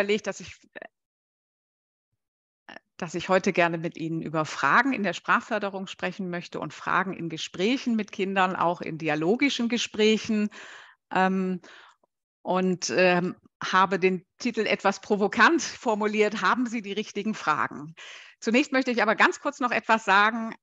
überlegt, dass ich, äh, dass ich heute gerne mit Ihnen über Fragen in der Sprachförderung sprechen möchte und Fragen in Gesprächen mit Kindern, auch in dialogischen Gesprächen. Ähm, und ähm, habe den Titel etwas provokant formuliert, haben Sie die richtigen Fragen? Zunächst möchte ich aber ganz kurz noch etwas sagen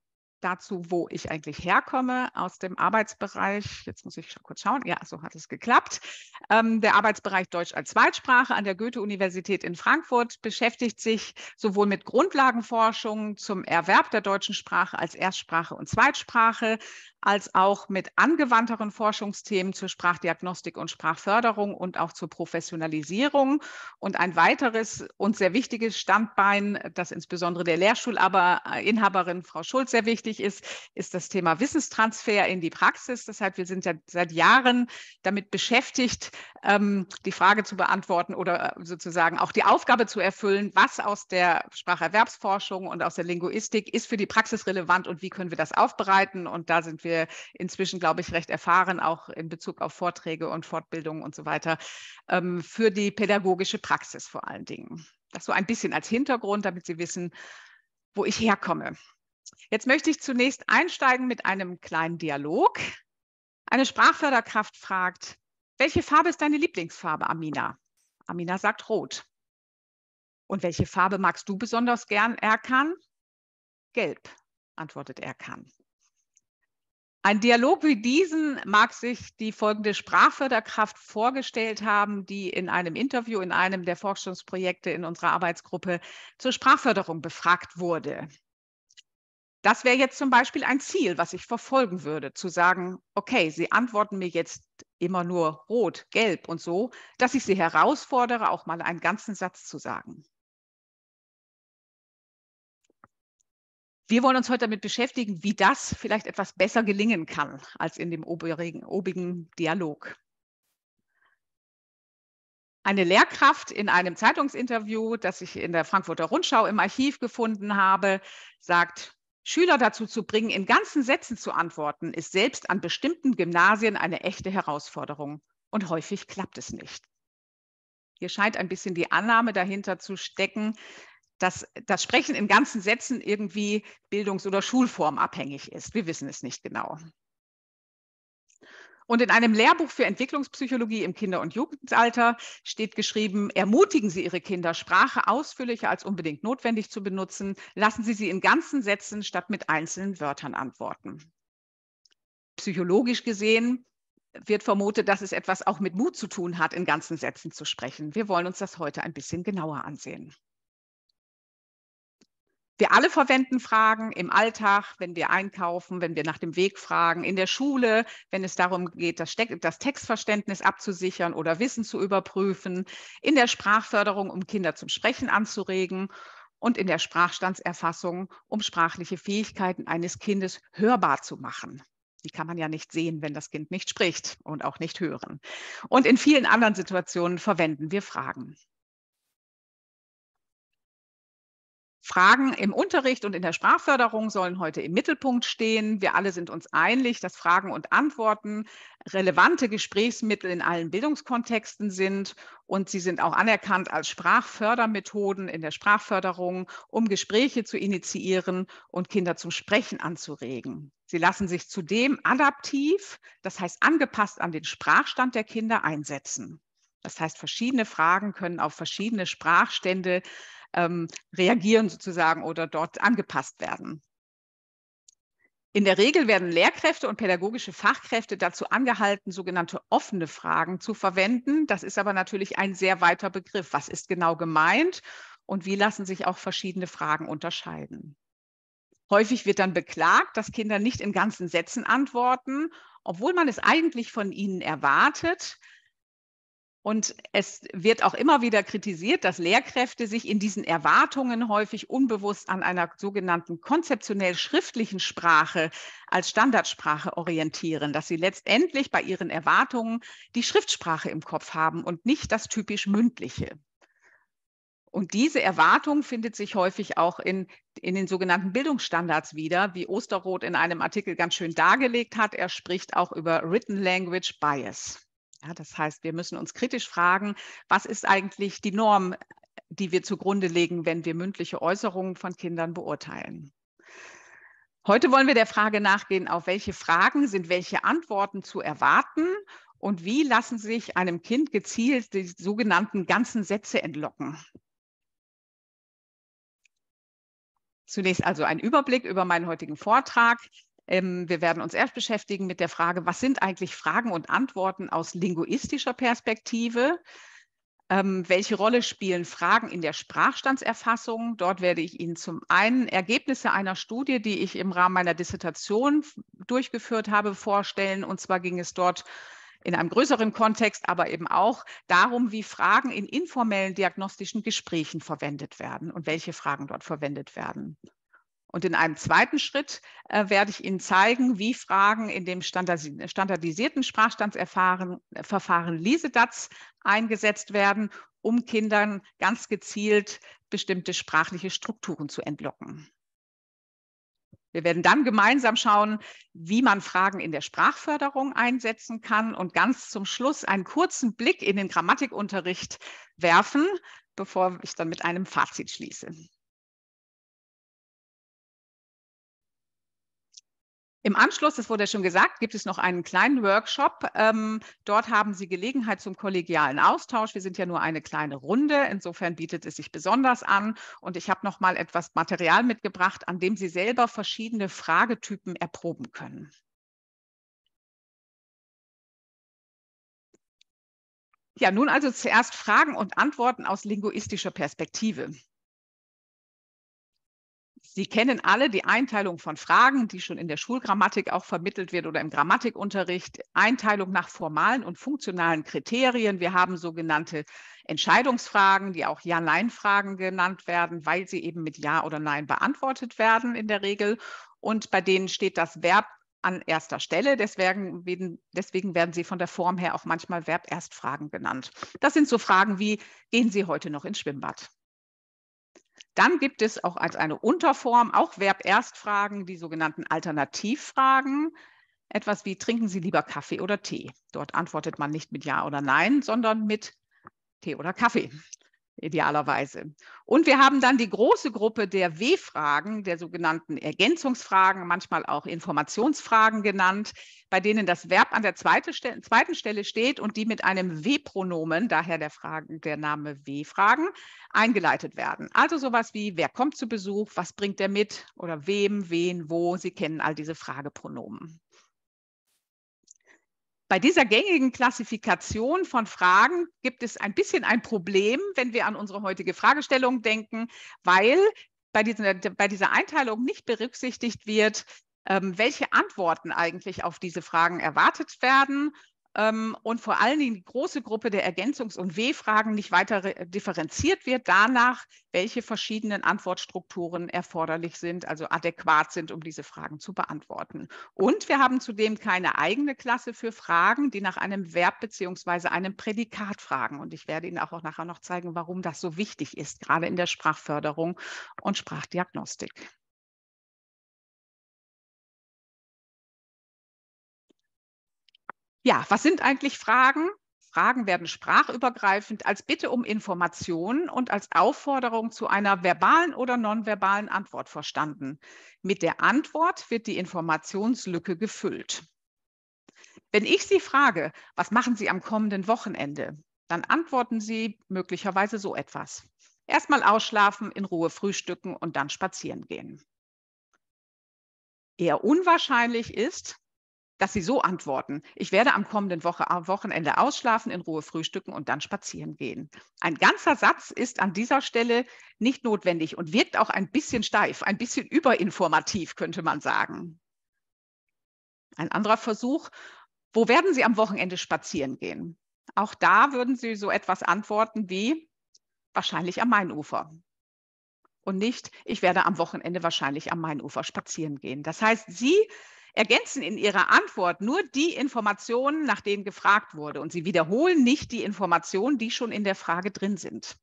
dazu, wo ich eigentlich herkomme aus dem Arbeitsbereich. Jetzt muss ich kurz schauen. Ja, so hat es geklappt. Ähm, der Arbeitsbereich Deutsch als Zweitsprache an der Goethe-Universität in Frankfurt beschäftigt sich sowohl mit Grundlagenforschung zum Erwerb der deutschen Sprache als Erstsprache und Zweitsprache, als auch mit angewandteren Forschungsthemen zur Sprachdiagnostik und Sprachförderung und auch zur Professionalisierung. Und ein weiteres und sehr wichtiges Standbein, das insbesondere der Lehrstuhlinhaberin äh, Frau Schulz sehr wichtig ist, ist das Thema Wissenstransfer in die Praxis. Das heißt, wir sind ja seit Jahren damit beschäftigt, ähm, die Frage zu beantworten oder äh, sozusagen auch die Aufgabe zu erfüllen, was aus der Spracherwerbsforschung und aus der Linguistik ist für die Praxis relevant und wie können wir das aufbereiten. Und da sind wir wir inzwischen, glaube ich, recht erfahren, auch in Bezug auf Vorträge und Fortbildungen und so weiter, ähm, für die pädagogische Praxis vor allen Dingen. Das so ein bisschen als Hintergrund, damit Sie wissen, wo ich herkomme. Jetzt möchte ich zunächst einsteigen mit einem kleinen Dialog. Eine Sprachförderkraft fragt, welche Farbe ist deine Lieblingsfarbe, Amina? Amina sagt rot. Und welche Farbe magst du besonders gern, Erkan? Gelb, antwortet Erkan. Ein Dialog wie diesen mag sich die folgende Sprachförderkraft vorgestellt haben, die in einem Interview in einem der Forschungsprojekte in unserer Arbeitsgruppe zur Sprachförderung befragt wurde. Das wäre jetzt zum Beispiel ein Ziel, was ich verfolgen würde, zu sagen, okay, Sie antworten mir jetzt immer nur rot, gelb und so, dass ich Sie herausfordere, auch mal einen ganzen Satz zu sagen. Wir wollen uns heute damit beschäftigen, wie das vielleicht etwas besser gelingen kann als in dem oberigen, obigen Dialog. Eine Lehrkraft in einem Zeitungsinterview, das ich in der Frankfurter Rundschau im Archiv gefunden habe, sagt, Schüler dazu zu bringen, in ganzen Sätzen zu antworten, ist selbst an bestimmten Gymnasien eine echte Herausforderung. Und häufig klappt es nicht. Hier scheint ein bisschen die Annahme dahinter zu stecken, dass das Sprechen in ganzen Sätzen irgendwie bildungs- oder schulformabhängig ist. Wir wissen es nicht genau. Und in einem Lehrbuch für Entwicklungspsychologie im Kinder- und Jugendalter steht geschrieben, ermutigen Sie Ihre Kinder, Sprache ausführlicher als unbedingt notwendig zu benutzen. Lassen Sie sie in ganzen Sätzen statt mit einzelnen Wörtern antworten. Psychologisch gesehen wird vermutet, dass es etwas auch mit Mut zu tun hat, in ganzen Sätzen zu sprechen. Wir wollen uns das heute ein bisschen genauer ansehen. Wir alle verwenden Fragen im Alltag, wenn wir einkaufen, wenn wir nach dem Weg fragen, in der Schule, wenn es darum geht, das, das, Textverständnis abzusichern oder Wissen zu überprüfen, in der Sprachförderung, um Kinder zum Sprechen anzuregen und in der Sprachstandserfassung, um sprachliche Fähigkeiten eines Kindes hörbar zu machen. Die kann man ja nicht sehen, wenn das Kind nicht spricht und auch nicht hören. Und in vielen anderen Situationen verwenden wir Fragen. Fragen im Unterricht und in der Sprachförderung sollen heute im Mittelpunkt stehen. Wir alle sind uns einig, dass Fragen und Antworten relevante Gesprächsmittel in allen Bildungskontexten sind und sie sind auch anerkannt als Sprachfördermethoden in der Sprachförderung, um Gespräche zu initiieren und Kinder zum Sprechen anzuregen. Sie lassen sich zudem adaptiv, das heißt angepasst an den Sprachstand der Kinder einsetzen. Das heißt, verschiedene Fragen können auf verschiedene Sprachstände ähm, reagieren sozusagen oder dort angepasst werden. In der Regel werden Lehrkräfte und pädagogische Fachkräfte dazu angehalten, sogenannte offene Fragen zu verwenden. Das ist aber natürlich ein sehr weiter Begriff. Was ist genau gemeint und wie lassen sich auch verschiedene Fragen unterscheiden? Häufig wird dann beklagt, dass Kinder nicht in ganzen Sätzen antworten, obwohl man es eigentlich von ihnen erwartet. Und es wird auch immer wieder kritisiert, dass Lehrkräfte sich in diesen Erwartungen häufig unbewusst an einer sogenannten konzeptionell schriftlichen Sprache als Standardsprache orientieren, dass sie letztendlich bei ihren Erwartungen die Schriftsprache im Kopf haben und nicht das typisch mündliche. Und diese Erwartung findet sich häufig auch in, in den sogenannten Bildungsstandards wieder, wie Osterroth in einem Artikel ganz schön dargelegt hat. Er spricht auch über Written Language Bias. Ja, das heißt, wir müssen uns kritisch fragen, was ist eigentlich die Norm, die wir zugrunde legen, wenn wir mündliche Äußerungen von Kindern beurteilen. Heute wollen wir der Frage nachgehen, auf welche Fragen sind welche Antworten zu erwarten und wie lassen sich einem Kind gezielt die sogenannten ganzen Sätze entlocken. Zunächst also ein Überblick über meinen heutigen Vortrag. Ähm, wir werden uns erst beschäftigen mit der Frage, was sind eigentlich Fragen und Antworten aus linguistischer Perspektive? Ähm, welche Rolle spielen Fragen in der Sprachstandserfassung? Dort werde ich Ihnen zum einen Ergebnisse einer Studie, die ich im Rahmen meiner Dissertation durchgeführt habe, vorstellen. Und zwar ging es dort in einem größeren Kontext, aber eben auch darum, wie Fragen in informellen diagnostischen Gesprächen verwendet werden und welche Fragen dort verwendet werden. Und in einem zweiten Schritt äh, werde ich Ihnen zeigen, wie Fragen in dem standardisierten Sprachstandsverfahren äh, LISEDATS eingesetzt werden, um Kindern ganz gezielt bestimmte sprachliche Strukturen zu entlocken. Wir werden dann gemeinsam schauen, wie man Fragen in der Sprachförderung einsetzen kann und ganz zum Schluss einen kurzen Blick in den Grammatikunterricht werfen, bevor ich dann mit einem Fazit schließe. Im Anschluss, das wurde ja schon gesagt, gibt es noch einen kleinen Workshop. Ähm, dort haben Sie Gelegenheit zum kollegialen Austausch. Wir sind ja nur eine kleine Runde. Insofern bietet es sich besonders an. Und ich habe noch mal etwas Material mitgebracht, an dem Sie selber verschiedene Fragetypen erproben können. Ja, nun also zuerst Fragen und Antworten aus linguistischer Perspektive. Sie kennen alle die Einteilung von Fragen, die schon in der Schulgrammatik auch vermittelt wird oder im Grammatikunterricht. Einteilung nach formalen und funktionalen Kriterien. Wir haben sogenannte Entscheidungsfragen, die auch Ja-Nein-Fragen genannt werden, weil sie eben mit Ja oder Nein beantwortet werden in der Regel. Und bei denen steht das Verb an erster Stelle. Deswegen, deswegen, werden sie von der Form her auch manchmal Verb-Erstfragen genannt. Das sind so Fragen wie, gehen Sie heute noch ins Schwimmbad? Dann gibt es auch als eine Unterform auch Verb-Erstfragen, die sogenannten Alternativfragen. Etwas wie, trinken Sie lieber Kaffee oder Tee? Dort antwortet man nicht mit Ja oder Nein, sondern mit Tee oder Kaffee idealerweise. Und wir haben dann die große Gruppe der W-Fragen, der sogenannten Ergänzungsfragen, manchmal auch Informationsfragen genannt, bei denen das Verb an der zweiten Stelle, zweiten Stelle steht und die mit einem W-Pronomen, daher der, Fragen, der Name W-Fragen, eingeleitet werden. Also sowas wie, wer kommt zu Besuch, was bringt er mit oder wem, wen, wo, Sie kennen all diese Fragepronomen. Bei dieser gängigen Klassifikation von Fragen gibt es ein bisschen ein Problem, wenn wir an unsere heutige Fragestellung denken, weil bei dieser, bei dieser Einteilung nicht berücksichtigt wird, ähm, welche Antworten eigentlich auf diese Fragen erwartet werden ähm, und vor allen Dingen die große Gruppe der Ergänzungs- und W-Fragen nicht weiter äh, differenziert wird danach, welche verschiedenen Antwortstrukturen erforderlich sind, also adäquat sind, um diese Fragen zu beantworten. Und wir haben zudem keine eigene Klasse für Fragen, die nach einem Verb bzw. einem Prädikat fragen. Und ich werde Ihnen auch nachher noch zeigen, warum das so wichtig ist, gerade in der Sprachförderung und Sprachdiagnostik. Ja, was sind eigentlich Fragen? Fragen werden sprachübergreifend als Bitte um Informationen und als Aufforderung zu einer verbalen oder nonverbalen Antwort verstanden. Mit der Antwort wird die Informationslücke gefüllt. Wenn ich Sie frage, was machen Sie am kommenden Wochenende, dann antworten Sie möglicherweise so etwas. Erstmal ausschlafen, in Ruhe frühstücken und dann spazieren gehen. Eher unwahrscheinlich ist, dass Sie so antworten, ich werde am kommenden Woche, am Wochenende ausschlafen, in Ruhe frühstücken und dann spazieren gehen. Ein ganzer Satz ist an dieser Stelle nicht notwendig und wirkt auch ein bisschen steif, ein bisschen überinformativ, könnte man sagen. Ein anderer Versuch, wo werden Sie am Wochenende spazieren gehen? Auch da würden Sie so etwas antworten wie wahrscheinlich am Mainufer und nicht, ich werde am Wochenende wahrscheinlich am Mainufer spazieren gehen. Das heißt, Sie ergänzen in ihrer Antwort nur die Informationen, nach denen gefragt wurde. Und sie wiederholen nicht die Informationen, die schon in der Frage drin sind.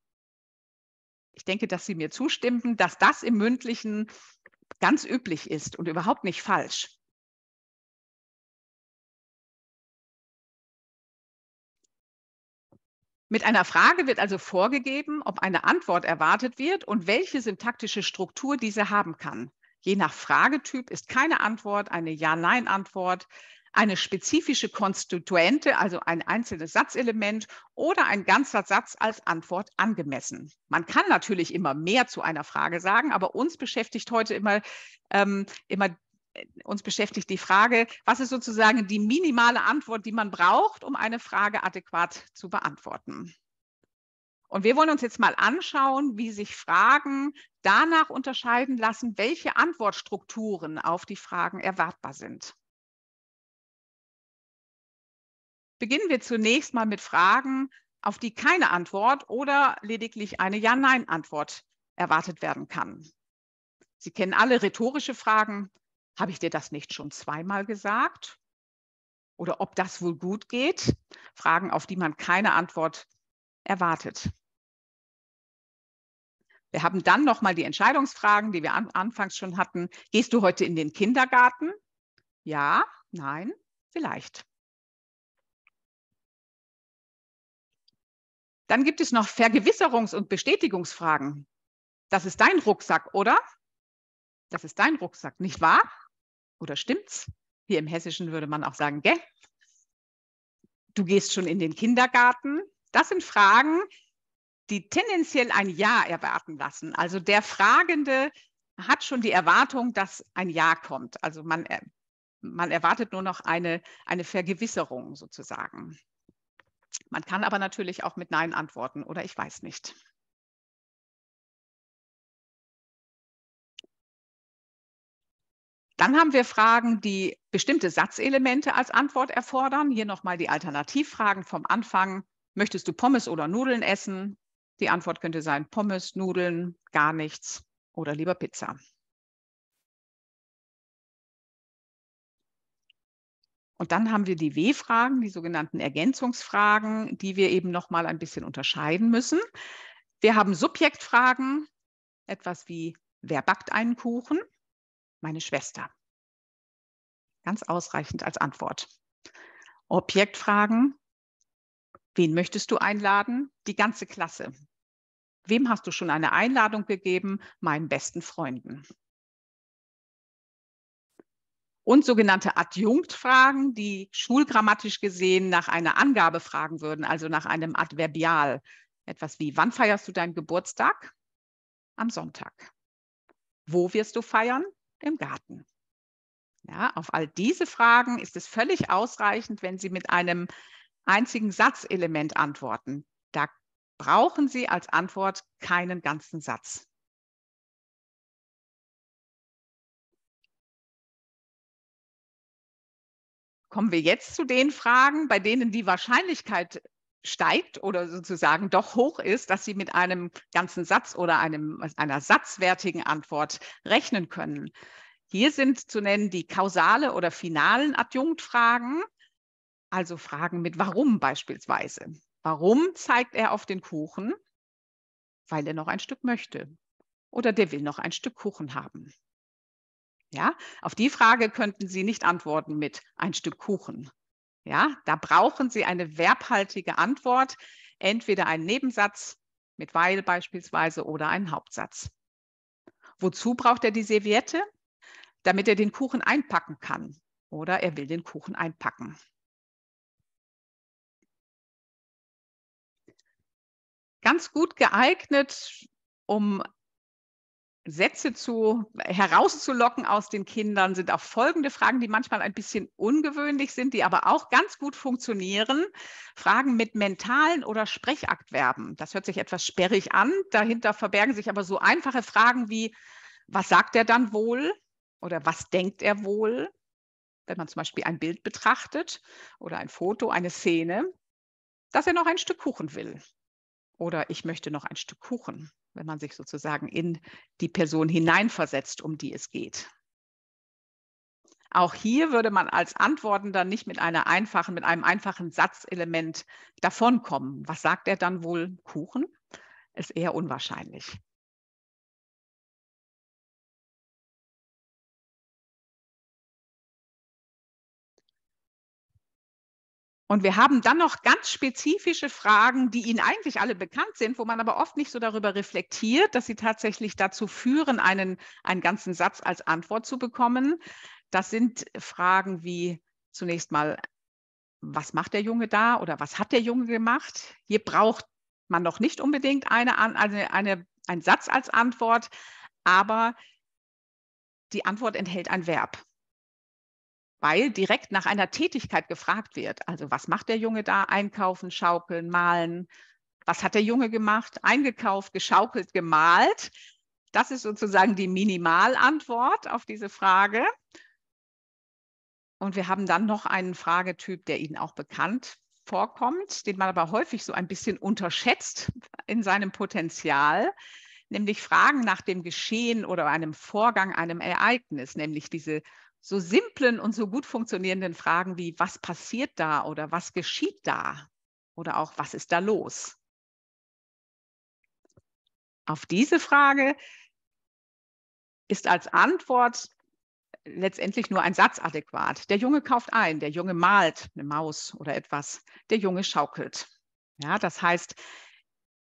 Ich denke, dass Sie mir zustimmen, dass das im mündlichen ganz üblich ist und überhaupt nicht falsch. Mit einer Frage wird also vorgegeben, ob eine Antwort erwartet wird und welche syntaktische Struktur diese haben kann. Je nach Fragetyp ist keine Antwort eine Ja-Nein-Antwort, eine spezifische Konstituente, also ein einzelnes Satzelement oder ein ganzer Satz als Antwort angemessen. Man kann natürlich immer mehr zu einer Frage sagen, aber uns beschäftigt heute immer, ähm, immer äh, uns beschäftigt die Frage, was ist sozusagen die minimale Antwort, die man braucht, um eine Frage adäquat zu beantworten. Und wir wollen uns jetzt mal anschauen, wie sich Fragen danach unterscheiden lassen, welche Antwortstrukturen auf die Fragen erwartbar sind. Beginnen wir zunächst mal mit Fragen, auf die keine Antwort oder lediglich eine Ja-Nein-Antwort erwartet werden kann. Sie kennen alle rhetorische Fragen. Habe ich dir das nicht schon zweimal gesagt? Oder ob das wohl gut geht? Fragen, auf die man keine Antwort erwartet. Wir haben dann nochmal die Entscheidungsfragen, die wir an, anfangs schon hatten. Gehst du heute in den Kindergarten? Ja, nein, vielleicht. Dann gibt es noch Vergewisserungs- und Bestätigungsfragen. Das ist dein Rucksack, oder? Das ist dein Rucksack, nicht wahr? Oder stimmt's? Hier im Hessischen würde man auch sagen, gell? Du gehst schon in den Kindergarten. Das sind Fragen, die tendenziell ein Ja erwarten lassen. Also der Fragende hat schon die Erwartung, dass ein Ja kommt. Also man, man erwartet nur noch eine, eine Vergewisserung sozusagen. Man kann aber natürlich auch mit Nein antworten oder ich weiß nicht. Dann haben wir Fragen, die bestimmte Satzelemente als Antwort erfordern. Hier nochmal die Alternativfragen vom Anfang. Möchtest du Pommes oder Nudeln essen? Die Antwort könnte sein Pommes, Nudeln, gar nichts oder lieber Pizza. Und dann haben wir die W-Fragen, die sogenannten Ergänzungsfragen, die wir eben noch mal ein bisschen unterscheiden müssen. Wir haben Subjektfragen, etwas wie wer backt einen Kuchen? Meine Schwester. Ganz ausreichend als Antwort. Objektfragen, Wen möchtest du einladen? Die ganze Klasse. Wem hast du schon eine Einladung gegeben? Meinen besten Freunden. Und sogenannte Adjunktfragen, die schulgrammatisch gesehen nach einer Angabe fragen würden, also nach einem Adverbial. Etwas wie, wann feierst du deinen Geburtstag? Am Sonntag. Wo wirst du feiern? Im Garten. Ja, auf all diese Fragen ist es völlig ausreichend, wenn Sie mit einem einzigen Satzelement antworten. Da brauchen Sie als Antwort keinen ganzen Satz. Kommen wir jetzt zu den Fragen, bei denen die Wahrscheinlichkeit steigt oder sozusagen doch hoch ist, dass Sie mit einem ganzen Satz oder einem, einer satzwertigen Antwort rechnen können. Hier sind zu nennen die kausale oder finalen Adjunktfragen. Also Fragen mit Warum beispielsweise. Warum zeigt er auf den Kuchen? Weil er noch ein Stück möchte. Oder der will noch ein Stück Kuchen haben. Ja, auf die Frage könnten Sie nicht antworten mit ein Stück Kuchen. Ja, da brauchen Sie eine verbhaltige Antwort, entweder einen Nebensatz mit weil beispielsweise oder einen Hauptsatz. Wozu braucht er die Serviette? Damit er den Kuchen einpacken kann oder er will den Kuchen einpacken. ganz gut geeignet, um Sätze zu, herauszulocken aus den Kindern, sind auch folgende Fragen, die manchmal ein bisschen ungewöhnlich sind, die aber auch ganz gut funktionieren. Fragen mit mentalen oder Sprechaktverben. Das hört sich etwas sperrig an. Dahinter verbergen sich aber so einfache Fragen wie, was sagt er dann wohl? Oder was denkt er wohl? Wenn man zum Beispiel ein Bild betrachtet oder ein Foto, eine Szene, dass er noch ein Stück Kuchen will oder ich möchte noch ein Stück Kuchen, wenn man sich sozusagen in die Person hineinversetzt, um die es geht. Auch hier würde man als Antwortender nicht mit einer einfachen, mit einem einfachen Satzelement davonkommen. Was sagt er dann wohl? Kuchen? Ist eher unwahrscheinlich. Und wir haben dann noch ganz spezifische Fragen, die Ihnen eigentlich alle bekannt sind, wo man aber oft nicht so darüber reflektiert, dass sie tatsächlich dazu führen, einen, einen ganzen Satz als Antwort zu bekommen. Das sind Fragen wie zunächst mal, was macht der Junge da oder was hat der Junge gemacht? Hier braucht man noch nicht unbedingt eine, eine, eine, einen Satz als Antwort, aber die Antwort enthält ein Verb weil direkt nach einer Tätigkeit gefragt wird. Also was macht der Junge da? Einkaufen, schaukeln, malen. Was hat der Junge gemacht? Eingekauft, geschaukelt, gemalt. Das ist sozusagen die Minimalantwort auf diese Frage. Und wir haben dann noch einen Fragetyp, der Ihnen auch bekannt vorkommt, den man aber häufig so ein bisschen unterschätzt in seinem Potenzial, nämlich Fragen nach dem Geschehen oder einem Vorgang, einem Ereignis, nämlich diese so simplen und so gut funktionierenden Fragen wie, was passiert da oder was geschieht da oder auch, was ist da los? Auf diese Frage ist als Antwort letztendlich nur ein Satz adäquat. Der Junge kauft ein, der Junge malt eine Maus oder etwas, der Junge schaukelt. Ja, das heißt,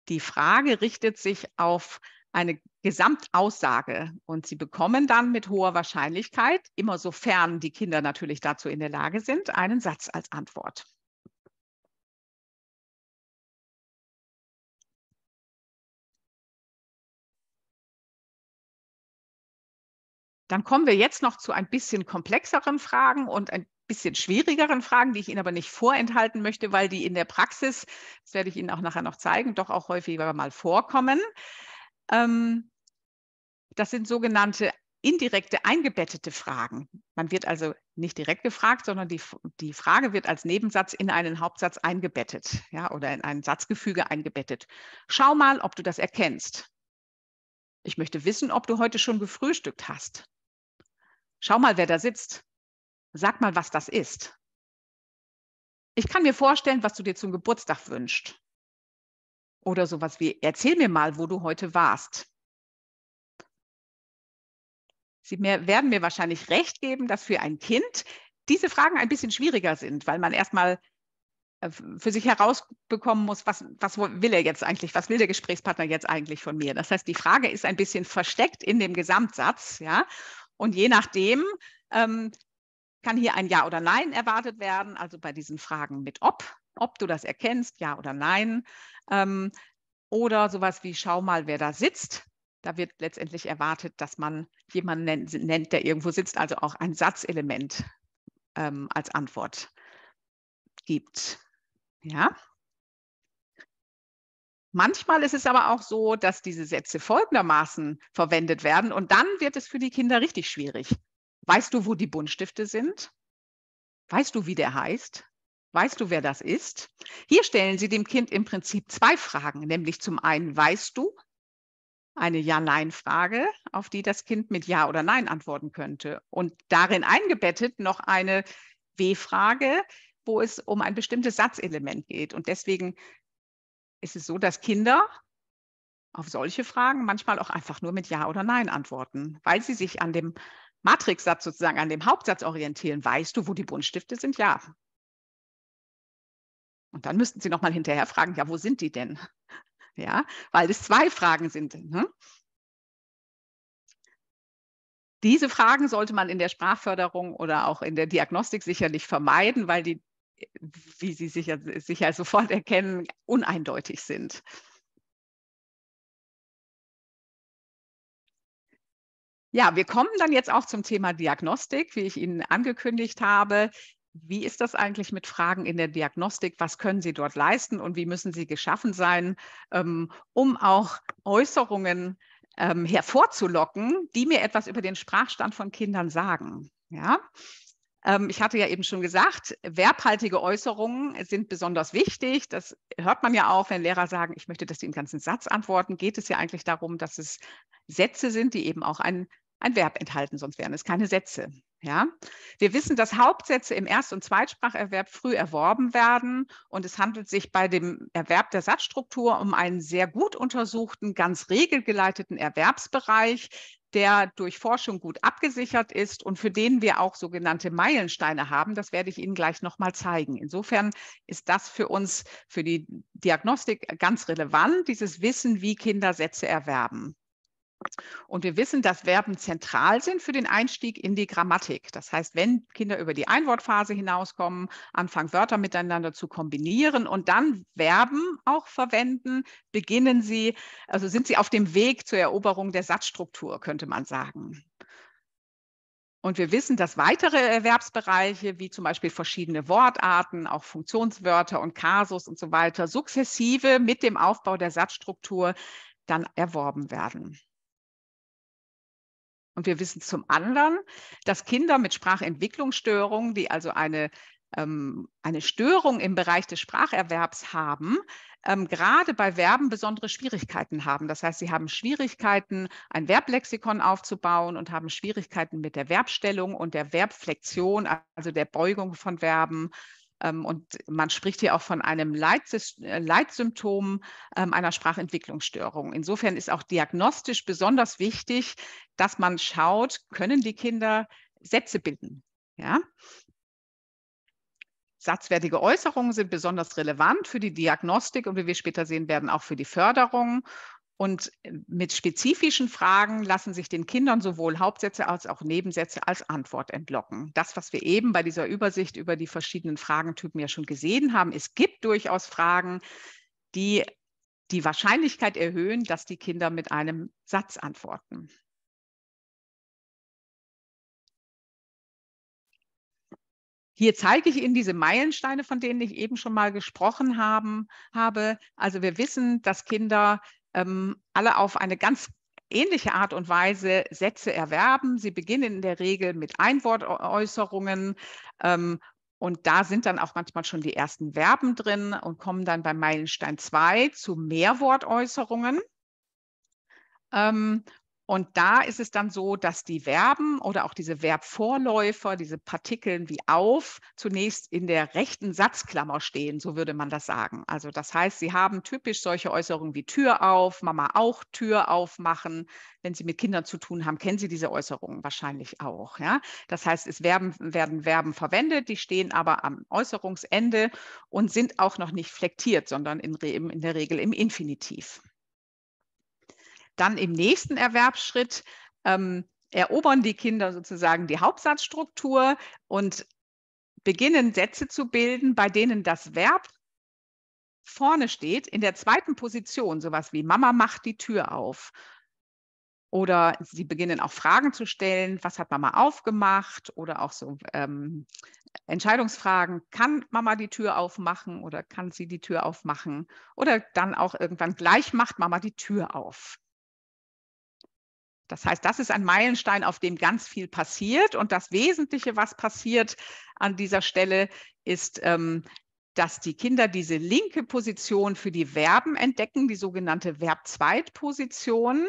die Frage richtet sich auf eine Gesamtaussage und sie bekommen dann mit hoher Wahrscheinlichkeit, immer sofern die Kinder natürlich dazu in der Lage sind, einen Satz als Antwort. Dann kommen wir jetzt noch zu ein bisschen komplexeren Fragen und ein bisschen schwierigeren Fragen, die ich Ihnen aber nicht vorenthalten möchte, weil die in der Praxis, das werde ich Ihnen auch nachher noch zeigen, doch auch häufiger mal vorkommen. Ähm, das sind sogenannte indirekte eingebettete Fragen. Man wird also nicht direkt gefragt, sondern die, die Frage wird als Nebensatz in einen Hauptsatz eingebettet ja, oder in ein Satzgefüge eingebettet. Schau mal, ob du das erkennst. Ich möchte wissen, ob du heute schon gefrühstückt hast. Schau mal, wer da sitzt. Sag mal, was das ist. Ich kann mir vorstellen, was du dir zum Geburtstag wünschst. Oder sowas wie, erzähl mir mal, wo du heute warst. Sie mir, werden mir wahrscheinlich recht geben, dass für ein Kind diese Fragen ein bisschen schwieriger sind, weil man erstmal äh, für sich herausbekommen muss, was, was will er jetzt eigentlich, was will der Gesprächspartner jetzt eigentlich von mir. Das heißt, die Frage ist ein bisschen versteckt in dem Gesamtsatz, ja. Und je nachdem ähm, kann hier ein Ja oder Nein erwartet werden, also bei diesen Fragen mit ob ob du das erkennst, ja oder nein. Ähm, oder sowas wie schau mal, wer da sitzt. Da wird letztendlich erwartet, dass man jemanden nennt, nennt der irgendwo sitzt, also auch ein Satzelement ähm, als Antwort gibt. Ja. Manchmal ist es aber auch so, dass diese Sätze folgendermaßen verwendet werden und dann wird es für die Kinder richtig schwierig. Weißt du, wo die Buntstifte sind? Weißt du, wie der heißt? Weißt du, wer das ist? Hier stellen Sie dem Kind im Prinzip zwei Fragen, nämlich zum einen, weißt du, eine Ja-Nein-Frage, auf die das Kind mit Ja oder Nein antworten könnte. Und darin eingebettet noch eine W-Frage, wo es um ein bestimmtes Satzelement geht. Und deswegen ist es so, dass Kinder auf solche Fragen manchmal auch einfach nur mit Ja oder Nein antworten, weil sie sich an dem Matrixsatz sozusagen, an dem Hauptsatz orientieren. Weißt du, wo die Buntstifte sind? Ja. Und dann müssten Sie nochmal hinterher fragen, ja, wo sind die denn? Ja, weil es zwei Fragen sind. Ne? Diese Fragen sollte man in der Sprachförderung oder auch in der Diagnostik sicherlich vermeiden, weil die, wie Sie sicher, sicher sofort erkennen, uneindeutig sind. Ja, wir kommen dann jetzt auch zum Thema Diagnostik, wie ich Ihnen angekündigt habe. Wie ist das eigentlich mit Fragen in der Diagnostik? Was können Sie dort leisten und wie müssen Sie geschaffen sein, ähm, um auch Äußerungen ähm, hervorzulocken, die mir etwas über den Sprachstand von Kindern sagen? Ja. Ähm, ich hatte ja eben schon gesagt, verbhaltige Äußerungen sind besonders wichtig. Das hört man ja auch, wenn Lehrer sagen, ich möchte, dass die im ganzen Satz antworten. Geht es ja eigentlich darum, dass es Sätze sind, die eben auch ein, ein Verb enthalten, sonst wären es keine Sätze. Ja, wir wissen, dass Hauptsätze im Erst- und Zweitspracherwerb früh erworben werden und es handelt sich bei dem Erwerb der Satzstruktur um einen sehr gut untersuchten, ganz regelgeleiteten Erwerbsbereich, der durch Forschung gut abgesichert ist und für den wir auch sogenannte Meilensteine haben. Das werde ich Ihnen gleich nochmal zeigen. Insofern ist das für uns, für die Diagnostik ganz relevant, dieses Wissen, wie Kinder Sätze erwerben. Und wir wissen, dass Verben zentral sind für den Einstieg in die Grammatik. Das heißt, wenn Kinder über die Einwortphase hinauskommen, anfangen Wörter miteinander zu kombinieren und dann Verben auch verwenden, beginnen sie, also sind sie auf dem Weg zur Eroberung der Satzstruktur, könnte man sagen. Und wir wissen, dass weitere Erwerbsbereiche, wie zum Beispiel verschiedene Wortarten, auch Funktionswörter und Kasus und so weiter, sukzessive mit dem Aufbau der Satzstruktur dann erworben werden. Und wir wissen zum anderen, dass Kinder mit Sprachentwicklungsstörungen, die also eine, ähm, eine Störung im Bereich des Spracherwerbs haben, ähm, gerade bei Verben besondere Schwierigkeiten haben. Das heißt, sie haben Schwierigkeiten, ein Verblexikon aufzubauen und haben Schwierigkeiten mit der Verbstellung und der Verbflexion, also der Beugung von Verben ähm, und man spricht hier auch von einem äh, Leitsymptom ähm, einer Sprachentwicklungsstörung. Insofern ist auch diagnostisch besonders wichtig, dass man schaut, können die Kinder Sätze bilden? Ja? Satzwertige Äußerungen sind besonders relevant für die Diagnostik und wie wir später sehen werden, auch für die Förderung. Und äh, mit spezifischen Fragen lassen sich den Kindern sowohl Hauptsätze als auch Nebensätze als Antwort entlocken. Das, was wir eben bei dieser Übersicht über die verschiedenen Fragentypen ja schon gesehen haben, es gibt durchaus Fragen, die die Wahrscheinlichkeit erhöhen, dass die Kinder mit einem Satz antworten. Hier zeige ich Ihnen diese Meilensteine, von denen ich eben schon mal gesprochen haben, habe. Also wir wissen, dass Kinder ähm, alle auf eine ganz ähnliche Art und Weise Sätze erwerben. Sie beginnen in der Regel mit Einwortäußerungen. Ähm, und da sind dann auch manchmal schon die ersten Verben drin und kommen dann bei Meilenstein 2 zu Mehrwortäußerungen. Ähm, und da ist es dann so, dass die Verben oder auch diese Verbvorläufer, diese Partikeln wie auf, zunächst in der rechten Satzklammer stehen, so würde man das sagen. Also das heißt, Sie haben typisch solche Äußerungen wie Tür auf, Mama auch Tür aufmachen. Wenn Sie mit Kindern zu tun haben, kennen Sie diese Äußerungen wahrscheinlich auch. Ja? Das heißt, es werden, werden Verben verwendet, die stehen aber am Äußerungsende und sind auch noch nicht flektiert, sondern in, in der Regel im Infinitiv. Dann im nächsten Erwerbsschritt ähm, erobern die Kinder sozusagen die Hauptsatzstruktur und beginnen Sätze zu bilden, bei denen das Verb vorne steht, in der zweiten Position, sowas wie Mama macht die Tür auf. Oder sie beginnen auch Fragen zu stellen, was hat Mama aufgemacht? Oder auch so ähm, Entscheidungsfragen, kann Mama die Tür aufmachen oder kann sie die Tür aufmachen? Oder dann auch irgendwann gleich macht Mama die Tür auf. Das heißt, das ist ein Meilenstein, auf dem ganz viel passiert. Und das Wesentliche, was passiert an dieser Stelle, ist, ähm, dass die Kinder diese linke Position für die Verben entdecken, die sogenannte verb zweitposition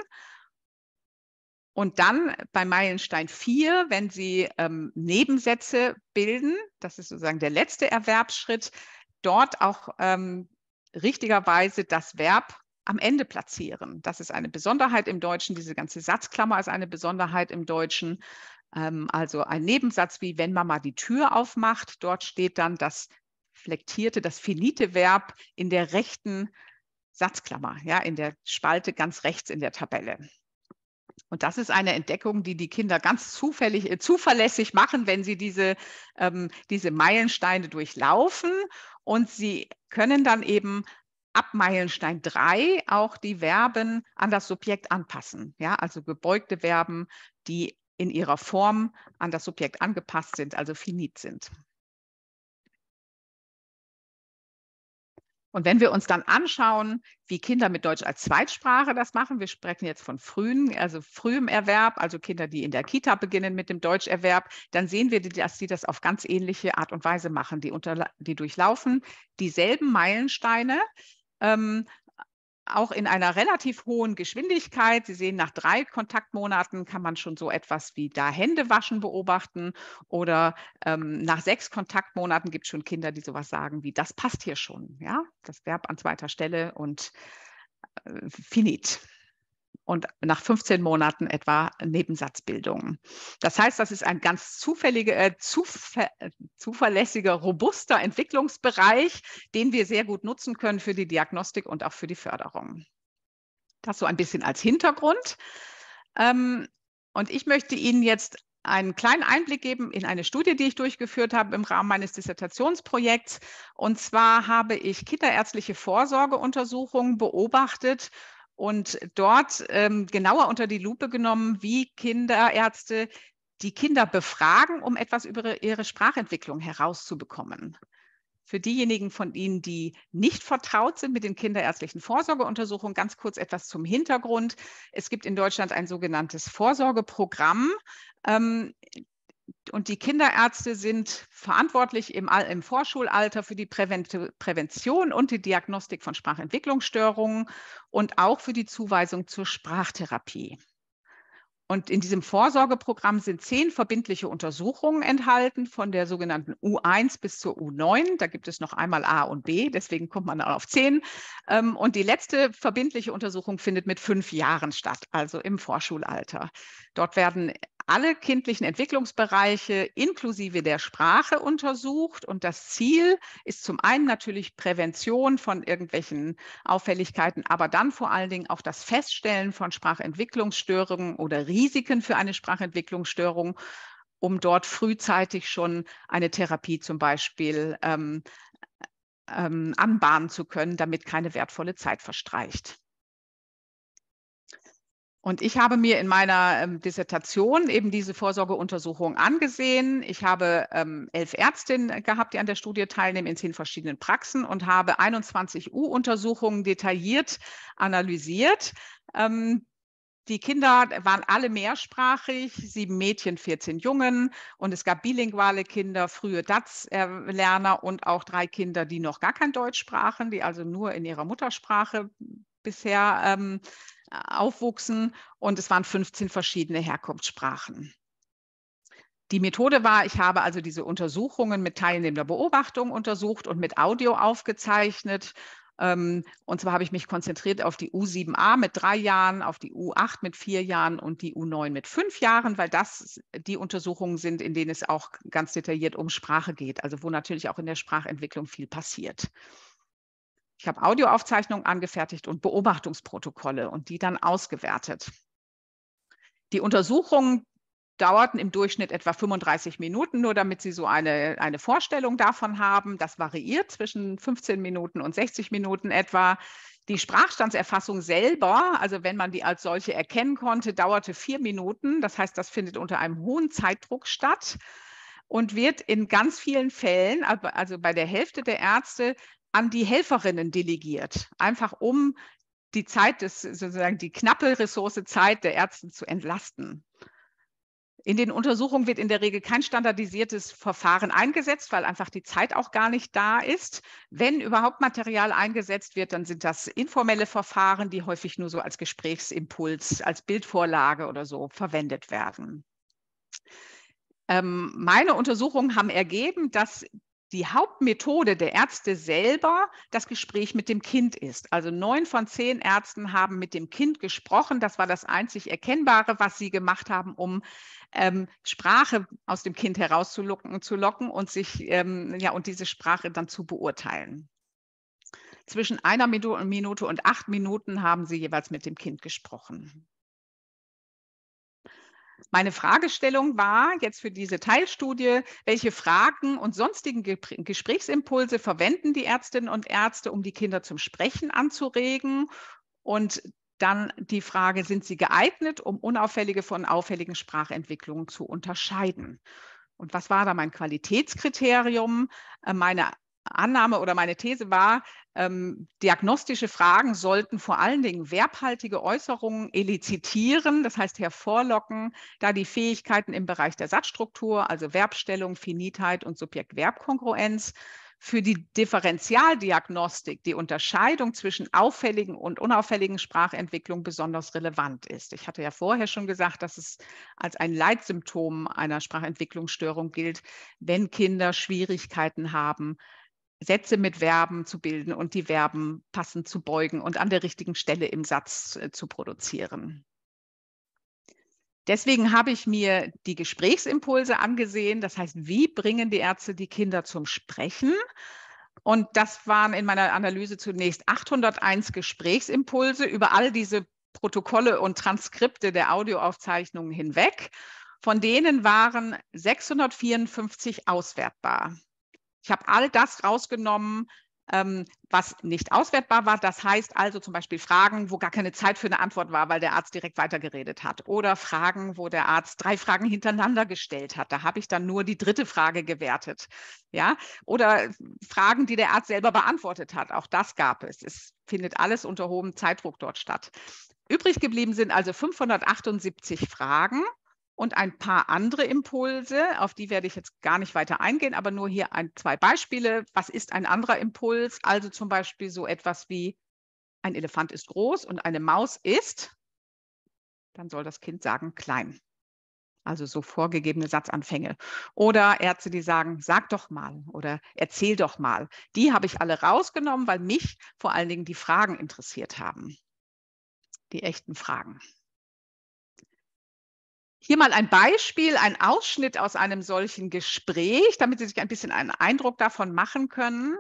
Und dann bei Meilenstein 4, wenn sie ähm, Nebensätze bilden, das ist sozusagen der letzte Erwerbsschritt, dort auch ähm, richtigerweise das Verb am Ende platzieren. Das ist eine Besonderheit im Deutschen. Diese ganze Satzklammer ist eine Besonderheit im Deutschen. Ähm, also ein Nebensatz wie wenn Mama die Tür aufmacht. Dort steht dann das flektierte, das finite Verb in der rechten Satzklammer, ja, in der Spalte ganz rechts in der Tabelle. Und das ist eine Entdeckung, die die Kinder ganz zufällig, äh, zuverlässig machen, wenn sie diese, ähm, diese Meilensteine durchlaufen. Und sie können dann eben ab Meilenstein 3 auch die Verben an das Subjekt anpassen. Ja, also gebeugte Verben, die in ihrer Form an das Subjekt angepasst sind, also finit sind. Und wenn wir uns dann anschauen, wie Kinder mit Deutsch als Zweitsprache das machen, wir sprechen jetzt von frühen, also frühem Erwerb, also Kinder, die in der Kita beginnen mit dem Deutscherwerb, dann sehen wir, dass sie das auf ganz ähnliche Art und Weise machen. Die, unter, die durchlaufen dieselben Meilensteine, ähm, auch in einer relativ hohen Geschwindigkeit. Sie sehen, nach drei Kontaktmonaten kann man schon so etwas wie da Hände waschen beobachten oder ähm, nach sechs Kontaktmonaten gibt es schon Kinder, die sowas sagen wie, das passt hier schon. Ja, das Verb an zweiter Stelle und äh, finit und nach 15 Monaten etwa Nebensatzbildung. Das heißt, das ist ein ganz äh, zuver äh, zuverlässiger, robuster Entwicklungsbereich, den wir sehr gut nutzen können für die Diagnostik und auch für die Förderung. Das so ein bisschen als Hintergrund. Ähm, und ich möchte Ihnen jetzt einen kleinen Einblick geben in eine Studie, die ich durchgeführt habe im Rahmen meines Dissertationsprojekts. Und zwar habe ich kinderärztliche Vorsorgeuntersuchungen beobachtet und dort ähm, genauer unter die Lupe genommen, wie Kinderärzte die Kinder befragen, um etwas über ihre Sprachentwicklung herauszubekommen. Für diejenigen von Ihnen, die nicht vertraut sind mit den kinderärztlichen Vorsorgeuntersuchungen, ganz kurz etwas zum Hintergrund. Es gibt in Deutschland ein sogenanntes Vorsorgeprogramm. Ähm, und die Kinderärzte sind verantwortlich im, im Vorschulalter für die Prävention und die Diagnostik von Sprachentwicklungsstörungen und auch für die Zuweisung zur Sprachtherapie. Und in diesem Vorsorgeprogramm sind zehn verbindliche Untersuchungen enthalten, von der sogenannten U1 bis zur U9. Da gibt es noch einmal A und B, deswegen kommt man auf zehn. Ähm, und die letzte verbindliche Untersuchung findet mit fünf Jahren statt, also im Vorschulalter. Dort werden alle kindlichen Entwicklungsbereiche inklusive der Sprache untersucht. Und das Ziel ist zum einen natürlich Prävention von irgendwelchen Auffälligkeiten, aber dann vor allen Dingen auch das Feststellen von Sprachentwicklungsstörungen oder Risiken für eine Sprachentwicklungsstörung um dort frühzeitig schon eine Therapie zum Beispiel ähm, äh, ähm, anbahnen zu können, damit keine wertvolle Zeit verstreicht. Und ich habe mir in meiner ähm, Dissertation eben diese Vorsorgeuntersuchung angesehen. Ich habe ähm, elf Ärztinnen gehabt, die an der Studie teilnehmen in zehn verschiedenen Praxen und habe 21 U-Untersuchungen detailliert analysiert. Ähm, die Kinder waren alle mehrsprachig, sieben Mädchen, 14 Jungen. Und es gab bilinguale Kinder, frühe DATS-Lerner und auch drei Kinder, die noch gar kein Deutsch sprachen, die also nur in ihrer Muttersprache bisher ähm, äh, aufwuchsen und es waren 15 verschiedene Herkunftssprachen. Die Methode war, ich habe also diese Untersuchungen mit teilnehmender Beobachtung untersucht und mit Audio aufgezeichnet. Ähm, und zwar habe ich mich konzentriert auf die U7a mit drei Jahren, auf die U8 mit vier Jahren und die U9 mit fünf Jahren, weil das die Untersuchungen sind, in denen es auch ganz detailliert um Sprache geht, also wo natürlich auch in der Sprachentwicklung viel passiert. Ich habe Audioaufzeichnungen angefertigt und Beobachtungsprotokolle und die dann ausgewertet. Die Untersuchungen dauerten im Durchschnitt etwa 35 Minuten, nur damit Sie so eine, eine Vorstellung davon haben. Das variiert zwischen 15 Minuten und 60 Minuten etwa. Die Sprachstandserfassung selber, also wenn man die als solche erkennen konnte, dauerte vier Minuten. Das heißt, das findet unter einem hohen Zeitdruck statt und wird in ganz vielen Fällen, also bei der Hälfte der Ärzte, an die Helferinnen delegiert, einfach um die Zeit des, sozusagen die knappe Ressource Zeit der Ärzte zu entlasten. In den Untersuchungen wird in der Regel kein standardisiertes Verfahren eingesetzt, weil einfach die Zeit auch gar nicht da ist. Wenn überhaupt Material eingesetzt wird, dann sind das informelle Verfahren, die häufig nur so als Gesprächsimpuls, als Bildvorlage oder so verwendet werden. Ähm, meine Untersuchungen haben ergeben, dass die Hauptmethode der Ärzte selber das Gespräch mit dem Kind ist. Also neun von zehn Ärzten haben mit dem Kind gesprochen. Das war das einzig Erkennbare, was sie gemacht haben, um ähm, Sprache aus dem Kind herauszulocken zu locken und sich ähm, ja und diese Sprache dann zu beurteilen. Zwischen einer Minute und acht Minuten haben sie jeweils mit dem Kind gesprochen. Meine Fragestellung war jetzt für diese Teilstudie, welche Fragen und sonstigen Ge Gesprächsimpulse verwenden die Ärztinnen und Ärzte, um die Kinder zum Sprechen anzuregen? Und dann die Frage, sind sie geeignet, um unauffällige von auffälligen Sprachentwicklungen zu unterscheiden? Und was war da mein Qualitätskriterium? Äh, meine Annahme oder meine These war, ähm, diagnostische Fragen sollten vor allen Dingen werbhaltige Äußerungen elizitieren, das heißt hervorlocken, da die Fähigkeiten im Bereich der Satzstruktur, also Verbstellung, Finitheit und Subjekt-Verb-Kongruenz, für die Differentialdiagnostik die Unterscheidung zwischen auffälligen und unauffälligen Sprachentwicklung besonders relevant ist. Ich hatte ja vorher schon gesagt, dass es als ein Leitsymptom einer Sprachentwicklungsstörung gilt, wenn Kinder Schwierigkeiten haben, Sätze mit Verben zu bilden und die Verben passend zu beugen und an der richtigen Stelle im Satz äh, zu produzieren. Deswegen habe ich mir die Gesprächsimpulse angesehen. Das heißt, wie bringen die Ärzte die Kinder zum Sprechen? Und das waren in meiner Analyse zunächst 801 Gesprächsimpulse über all diese Protokolle und Transkripte der Audioaufzeichnungen hinweg. Von denen waren 654 auswertbar. Ich habe all das rausgenommen, ähm, was nicht auswertbar war. Das heißt also zum Beispiel Fragen, wo gar keine Zeit für eine Antwort war, weil der Arzt direkt weitergeredet hat. Oder Fragen, wo der Arzt drei Fragen hintereinander gestellt hat. Da habe ich dann nur die dritte Frage gewertet. Ja? Oder Fragen, die der Arzt selber beantwortet hat. Auch das gab es. Es findet alles unter hohem Zeitdruck dort statt. Übrig geblieben sind also 578 Fragen und ein paar andere Impulse, auf die werde ich jetzt gar nicht weiter eingehen, aber nur hier ein, zwei Beispiele. Was ist ein anderer Impuls? Also zum Beispiel so etwas wie ein Elefant ist groß und eine Maus ist, dann soll das Kind sagen klein. Also so vorgegebene Satzanfänge. Oder Ärzte, die sagen, sag doch mal oder erzähl doch mal. Die habe ich alle rausgenommen, weil mich vor allen Dingen die Fragen interessiert haben. Die echten Fragen. Hier mal ein Beispiel, ein Ausschnitt aus einem solchen Gespräch, damit Sie sich ein bisschen einen Eindruck davon machen können.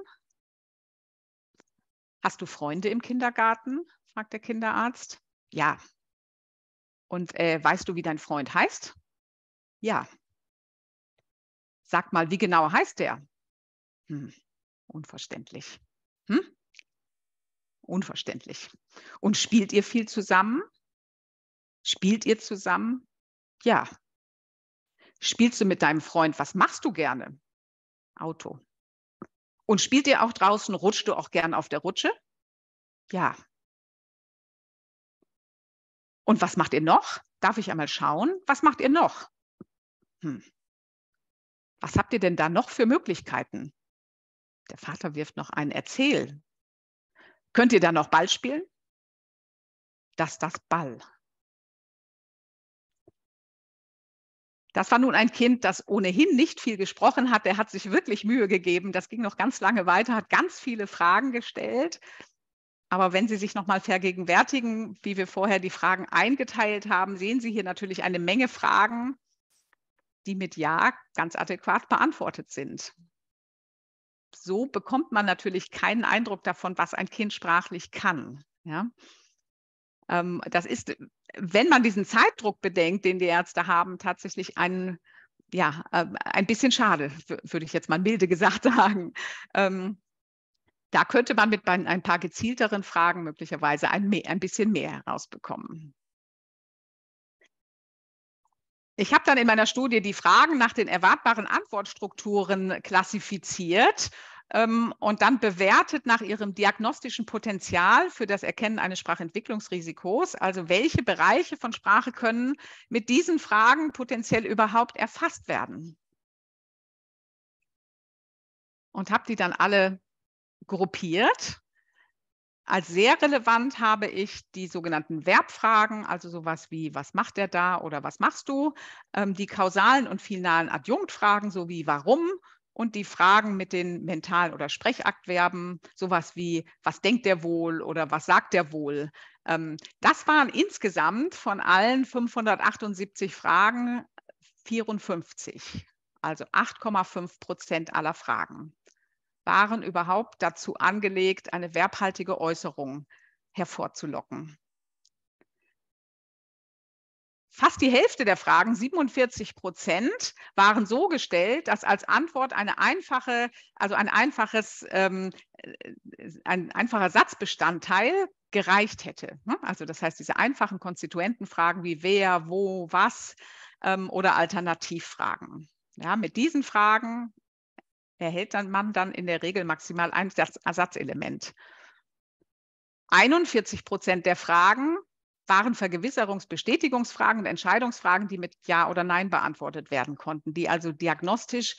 Hast du Freunde im Kindergarten? fragt der Kinderarzt. Ja. Und äh, weißt du, wie dein Freund heißt? Ja. Sag mal, wie genau heißt der? Hm. Unverständlich. Hm? Unverständlich. Und spielt ihr viel zusammen? Spielt ihr zusammen? ja, spielst du mit deinem Freund? Was machst du gerne? Auto. Und spielt ihr auch draußen? Rutschst du auch gern auf der Rutsche? Ja. Und was macht ihr noch? Darf ich einmal schauen? Was macht ihr noch? Hm. Was habt ihr denn da noch für Möglichkeiten? Der Vater wirft noch einen Erzähl. Könnt ihr da noch Ball spielen? Das, das Ball. Das war nun ein Kind, das ohnehin nicht viel gesprochen hat. Der hat sich wirklich Mühe gegeben. Das ging noch ganz lange weiter, hat ganz viele Fragen gestellt. Aber wenn Sie sich nochmal vergegenwärtigen, wie wir vorher die Fragen eingeteilt haben, sehen Sie hier natürlich eine Menge Fragen, die mit Ja ganz adäquat beantwortet sind. So bekommt man natürlich keinen Eindruck davon, was ein Kind sprachlich kann. Ja? Ähm, das ist, wenn man diesen Zeitdruck bedenkt, den die Ärzte haben, tatsächlich ein, ja, äh, ein bisschen schade, würde ich jetzt mal milde gesagt sagen. Ähm, da könnte man mit ein paar gezielteren Fragen möglicherweise ein, ein bisschen mehr herausbekommen. Ich habe dann in meiner Studie die Fragen nach den erwartbaren Antwortstrukturen klassifiziert ähm, und dann bewertet nach ihrem diagnostischen Potenzial für das Erkennen eines Sprachentwicklungsrisikos, also welche Bereiche von Sprache können mit diesen Fragen potenziell überhaupt erfasst werden. Und habe die dann alle gruppiert. Als sehr relevant habe ich die sogenannten Verbfragen, also sowas wie, was macht der da oder was machst du? Ähm, die kausalen und finalen Adjunktfragen sowie warum und die Fragen mit den Mental- oder Sprechaktverben, sowas wie, was denkt der wohl oder was sagt der wohl? Ähm, das waren insgesamt von allen 578 Fragen 54, also 8,5 Prozent aller Fragen, waren überhaupt dazu angelegt, eine verbhaltige Äußerung hervorzulocken. Fast die Hälfte der Fragen, 47 Prozent, waren so gestellt, dass als Antwort eine einfache, also ein einfaches, ähm, äh, ein einfacher Satzbestandteil gereicht hätte. Ne? Also das heißt, diese einfachen Konstituentenfragen wie wer, wo, was ähm, oder Alternativfragen. Ja, mit diesen Fragen erhält dann man dann in der Regel maximal ein Ersatzelement. 41 Prozent der Fragen waren Vergewisserungsbestätigungsfragen und Entscheidungsfragen, die mit Ja oder Nein beantwortet werden konnten, die also diagnostisch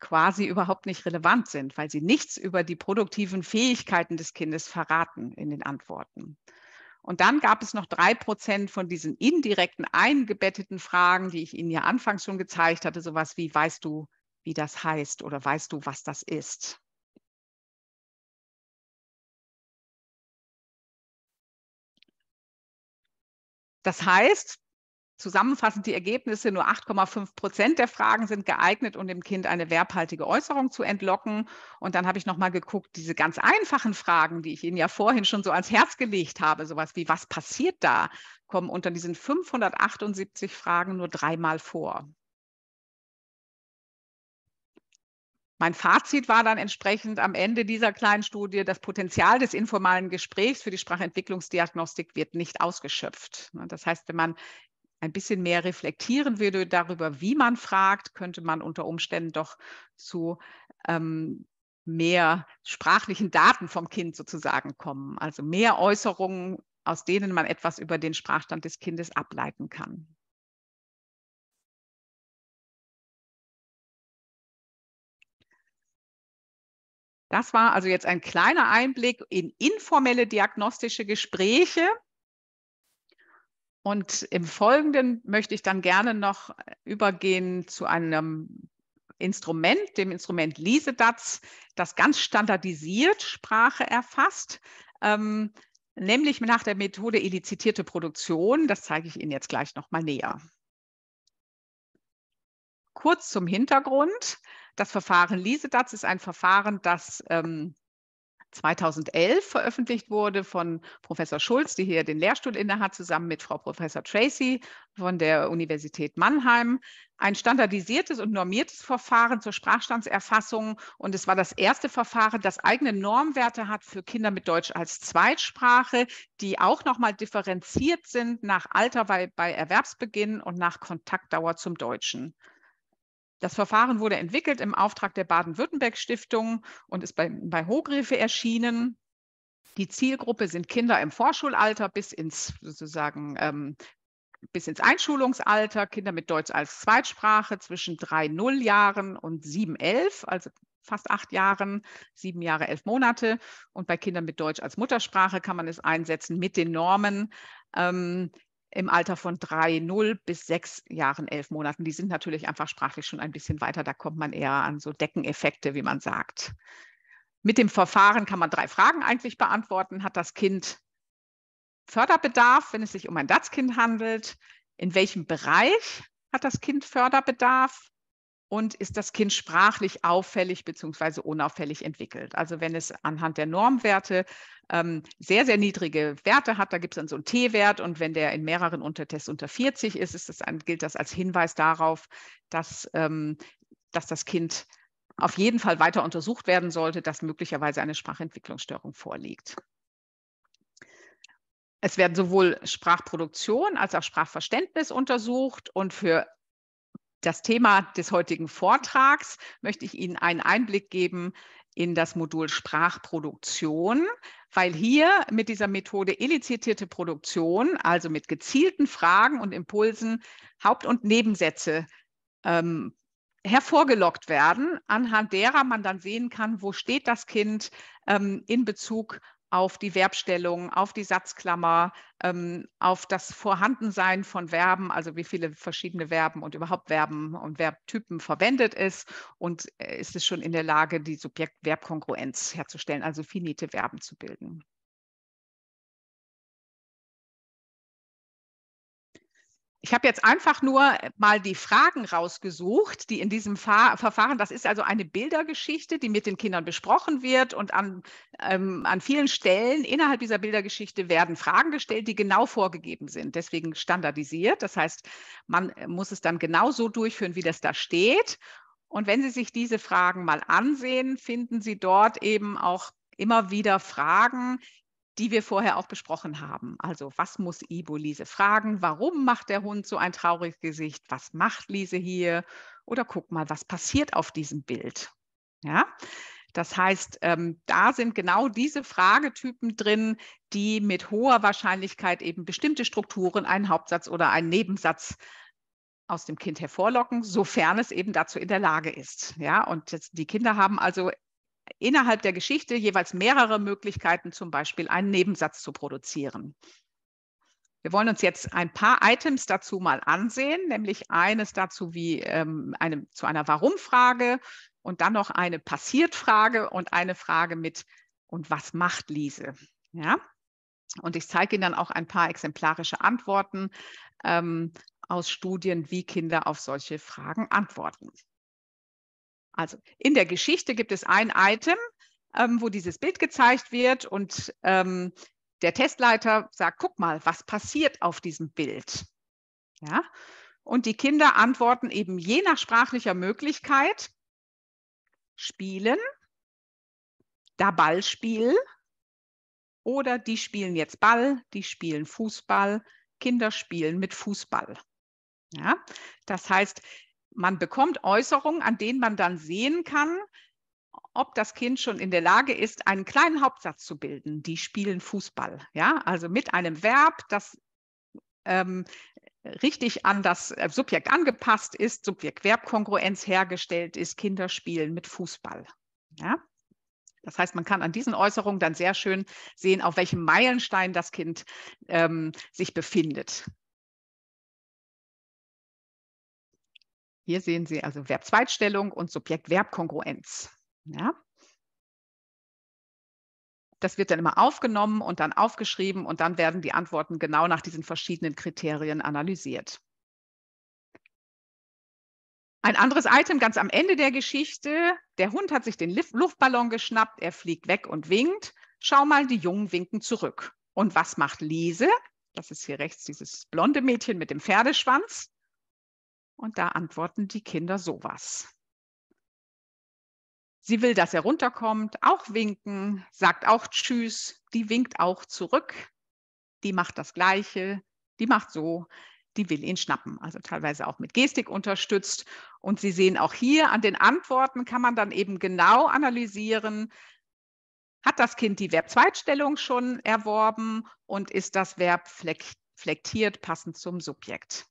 quasi überhaupt nicht relevant sind, weil sie nichts über die produktiven Fähigkeiten des Kindes verraten in den Antworten. Und dann gab es noch drei Prozent von diesen indirekten eingebetteten Fragen, die ich Ihnen ja anfangs schon gezeigt hatte, sowas wie, weißt du, wie das heißt oder weißt du, was das ist? Das heißt, Zusammenfassend die Ergebnisse, nur 8,5 Prozent der Fragen sind geeignet, um dem Kind eine werbhaltige Äußerung zu entlocken. Und dann habe ich nochmal geguckt, diese ganz einfachen Fragen, die ich Ihnen ja vorhin schon so ans Herz gelegt habe, sowas wie, was passiert da, kommen unter diesen 578 Fragen nur dreimal vor. Mein Fazit war dann entsprechend am Ende dieser kleinen Studie, das Potenzial des informalen Gesprächs für die Sprachentwicklungsdiagnostik wird nicht ausgeschöpft. Ne, das heißt, wenn man ein bisschen mehr reflektieren würde darüber, wie man fragt, könnte man unter Umständen doch zu ähm, mehr sprachlichen Daten vom Kind sozusagen kommen. Also mehr Äußerungen, aus denen man etwas über den Sprachstand des Kindes ableiten kann. Das war also jetzt ein kleiner Einblick in informelle diagnostische Gespräche. Und im Folgenden möchte ich dann gerne noch übergehen zu einem Instrument, dem Instrument LISEDATS, das ganz standardisiert Sprache erfasst, ähm, nämlich nach der Methode elizitierte Produktion. Das zeige ich Ihnen jetzt gleich nochmal näher. Kurz zum Hintergrund. Das Verfahren LISEDATS ist ein Verfahren, das ähm, 2011 veröffentlicht wurde von Professor Schulz, die hier den Lehrstuhl innehat, zusammen mit Frau Professor Tracy von der Universität Mannheim. Ein standardisiertes und normiertes Verfahren zur Sprachstandserfassung. Und es war das erste Verfahren, das eigene Normwerte hat für Kinder mit Deutsch als Zweitsprache, die auch nochmal differenziert sind nach Alter bei, bei Erwerbsbeginn und nach Kontaktdauer zum Deutschen. Das Verfahren wurde entwickelt im Auftrag der Baden-Württemberg-Stiftung und ist bei, bei Hochgräfe erschienen. Die Zielgruppe sind Kinder im Vorschulalter bis ins sozusagen ähm, bis ins Einschulungsalter, Kinder mit Deutsch als Zweitsprache zwischen 3,0 Jahren und sieben elf, also fast acht Jahren, sieben Jahre, elf Monate. Und bei Kindern mit Deutsch als Muttersprache kann man es einsetzen mit den Normen, ähm, im Alter von drei, null bis sechs Jahren, elf Monaten. Die sind natürlich einfach sprachlich schon ein bisschen weiter. Da kommt man eher an so Deckeneffekte, wie man sagt. Mit dem Verfahren kann man drei Fragen eigentlich beantworten. Hat das Kind Förderbedarf, wenn es sich um ein DATS-Kind handelt? In welchem Bereich hat das Kind Förderbedarf? und ist das Kind sprachlich auffällig beziehungsweise unauffällig entwickelt. Also wenn es anhand der Normwerte ähm, sehr, sehr niedrige Werte hat, da gibt es dann so einen T-Wert und wenn der in mehreren Untertests unter 40 ist, ist das ein, gilt das als Hinweis darauf, dass, ähm, dass das Kind auf jeden Fall weiter untersucht werden sollte, dass möglicherweise eine Sprachentwicklungsstörung vorliegt. Es werden sowohl Sprachproduktion als auch Sprachverständnis untersucht und für das Thema des heutigen Vortrags möchte ich Ihnen einen Einblick geben in das Modul Sprachproduktion, weil hier mit dieser Methode illizitierte Produktion, also mit gezielten Fragen und Impulsen, Haupt- und Nebensätze ähm, hervorgelockt werden, anhand derer man dann sehen kann, wo steht das Kind ähm, in Bezug auf die Verbstellung, auf die Satzklammer, ähm, auf das Vorhandensein von Verben, also wie viele verschiedene Verben und überhaupt Verben und Verbtypen verwendet ist und äh, ist es schon in der Lage, die Subjekt-Verb-Kongruenz herzustellen, also finite Verben zu bilden. Ich habe jetzt einfach nur äh, mal die Fragen rausgesucht, die in diesem Fa Verfahren, das ist also eine Bildergeschichte, die mit den Kindern besprochen wird und an, ähm, an vielen Stellen innerhalb dieser Bildergeschichte werden Fragen gestellt, die genau vorgegeben sind, deswegen standardisiert. Das heißt, man äh, muss es dann genau so durchführen, wie das da steht. Und wenn Sie sich diese Fragen mal ansehen, finden Sie dort eben auch immer wieder Fragen, die wir vorher auch besprochen haben. Also was muss Ibo Lise fragen? Warum macht der Hund so ein trauriges Gesicht? Was macht Lise hier? Oder guck mal, was passiert auf diesem Bild? Ja, das heißt, ähm, da sind genau diese Fragetypen drin, die mit hoher Wahrscheinlichkeit eben bestimmte Strukturen, einen Hauptsatz oder einen Nebensatz aus dem Kind hervorlocken, sofern es eben dazu in der Lage ist. Ja, und jetzt, die Kinder haben also innerhalb der Geschichte jeweils mehrere Möglichkeiten, zum Beispiel einen Nebensatz zu produzieren. Wir wollen uns jetzt ein paar Items dazu mal ansehen, nämlich eines dazu wie ähm, eine, zu einer Warum-Frage und dann noch eine Passiert-Frage und eine Frage mit und was macht Liese? Ja? Und ich zeige Ihnen dann auch ein paar exemplarische Antworten ähm, aus Studien, wie Kinder auf solche Fragen antworten. Also in der Geschichte gibt es ein Item, ähm, wo dieses Bild gezeigt wird und ähm, der Testleiter sagt, guck mal, was passiert auf diesem Bild? Ja? Und die Kinder antworten eben je nach sprachlicher Möglichkeit, spielen, da Ballspiel oder die spielen jetzt Ball, die spielen Fußball, Kinder spielen mit Fußball. Ja? Das heißt, man bekommt Äußerungen, an denen man dann sehen kann, ob das Kind schon in der Lage ist, einen kleinen Hauptsatz zu bilden. Die spielen Fußball, ja, also mit einem Verb, das ähm, richtig an das äh, Subjekt angepasst ist, Subjekt-Verb-Kongruenz hergestellt ist, Kinder spielen mit Fußball. Ja? Das heißt, man kann an diesen Äußerungen dann sehr schön sehen, auf welchem Meilenstein das Kind ähm, sich befindet. Hier sehen Sie also Verb-Zweitstellung und Subjekt-Verb-Kongruenz. Ja? Das wird dann immer aufgenommen und dann aufgeschrieben und dann werden die Antworten genau nach diesen verschiedenen Kriterien analysiert. Ein anderes Item ganz am Ende der Geschichte. Der Hund hat sich den Luftballon geschnappt, er fliegt weg und winkt. Schau mal, die Jungen winken zurück. Und was macht Lise? Das ist hier rechts dieses blonde Mädchen mit dem Pferdeschwanz. Und da antworten die Kinder sowas. Sie will, dass er runterkommt, auch winken, sagt auch Tschüss, die winkt auch zurück, die macht das Gleiche, die macht so, die will ihn schnappen, also teilweise auch mit Gestik unterstützt. Und Sie sehen auch hier an den Antworten kann man dann eben genau analysieren, hat das Kind die Verb-Zweitstellung schon erworben und ist das Verb flektiert passend zum Subjekt.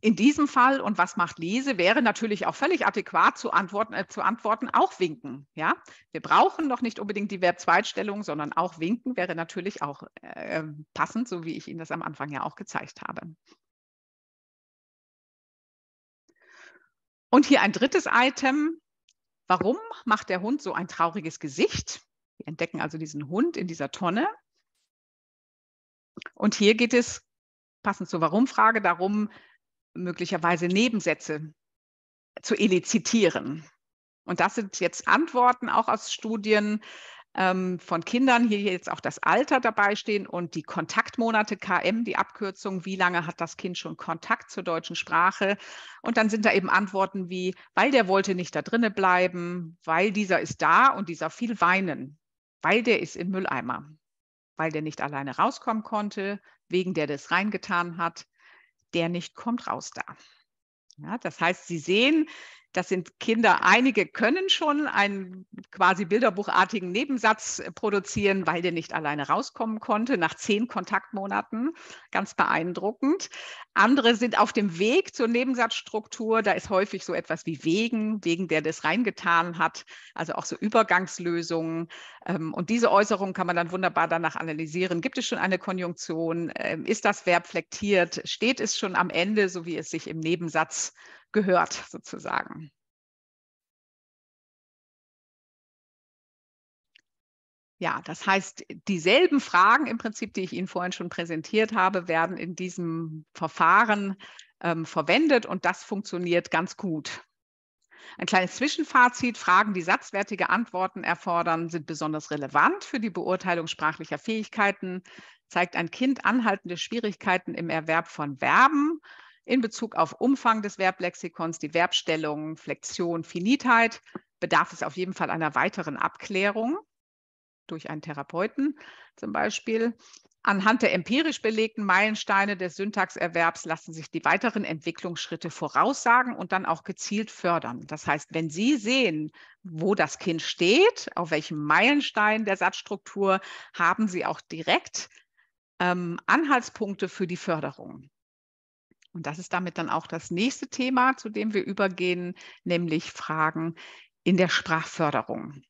In diesem Fall, und was macht Lese, wäre natürlich auch völlig adäquat zu antworten, äh, zu antworten auch winken. Ja? Wir brauchen noch nicht unbedingt die Verb-Zweitstellung, sondern auch winken wäre natürlich auch äh, ähm, passend, so wie ich Ihnen das am Anfang ja auch gezeigt habe. Und hier ein drittes Item. Warum macht der Hund so ein trauriges Gesicht? Wir entdecken also diesen Hund in dieser Tonne. Und hier geht es passend zur Warum-Frage darum, möglicherweise Nebensätze zu elizitieren. Und das sind jetzt Antworten auch aus Studien ähm, von Kindern, hier jetzt auch das Alter dabei stehen und die Kontaktmonate KM, die Abkürzung, wie lange hat das Kind schon Kontakt zur deutschen Sprache? Und dann sind da eben Antworten wie, weil der wollte nicht da drinne bleiben, weil dieser ist da und dieser viel weinen, weil der ist im Mülleimer, weil der nicht alleine rauskommen konnte, wegen der das reingetan hat, der nicht kommt raus da. Ja, das heißt, Sie sehen, das sind Kinder, einige können schon einen quasi bilderbuchartigen Nebensatz äh, produzieren, weil der nicht alleine rauskommen konnte, nach zehn Kontaktmonaten. Ganz beeindruckend. Andere sind auf dem Weg zur Nebensatzstruktur. Da ist häufig so etwas wie wegen, wegen der das reingetan hat. Also auch so Übergangslösungen. Ähm, und diese Äußerungen kann man dann wunderbar danach analysieren. Gibt es schon eine Konjunktion? Ähm, ist das Verb flektiert? Steht es schon am Ende, so wie es sich im Nebensatz gehört sozusagen. Ja, das heißt, dieselben Fragen im Prinzip, die ich Ihnen vorhin schon präsentiert habe, werden in diesem Verfahren ähm, verwendet und das funktioniert ganz gut. Ein kleines Zwischenfazit. Fragen, die satzwertige Antworten erfordern, sind besonders relevant für die Beurteilung sprachlicher Fähigkeiten. Zeigt ein Kind anhaltende Schwierigkeiten im Erwerb von Verben, in Bezug auf Umfang des Verblexikons, die Verbstellung, Flexion, Finitheit bedarf es auf jeden Fall einer weiteren Abklärung durch einen Therapeuten zum Beispiel. Anhand der empirisch belegten Meilensteine des Syntaxerwerbs lassen sich die weiteren Entwicklungsschritte voraussagen und dann auch gezielt fördern. Das heißt, wenn Sie sehen, wo das Kind steht, auf welchem Meilenstein der Satzstruktur, haben Sie auch direkt ähm, Anhaltspunkte für die Förderung. Und das ist damit dann auch das nächste Thema, zu dem wir übergehen, nämlich Fragen in der Sprachförderung.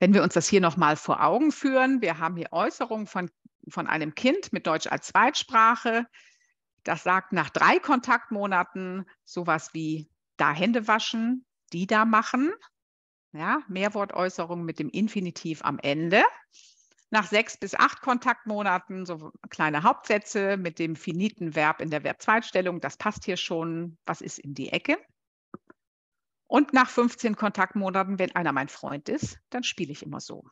Wenn wir uns das hier nochmal vor Augen führen, wir haben hier Äußerungen von, von einem Kind mit Deutsch als Zweitsprache. Das sagt nach drei Kontaktmonaten sowas wie da Hände waschen, die da machen. Ja, Mehrwortäußerung mit dem Infinitiv am Ende. Nach sechs bis acht Kontaktmonaten so kleine Hauptsätze mit dem finiten Verb in der Verbzweitstellung. Das passt hier schon. Was ist in die Ecke? Und nach 15 Kontaktmonaten, wenn einer mein Freund ist, dann spiele ich immer so.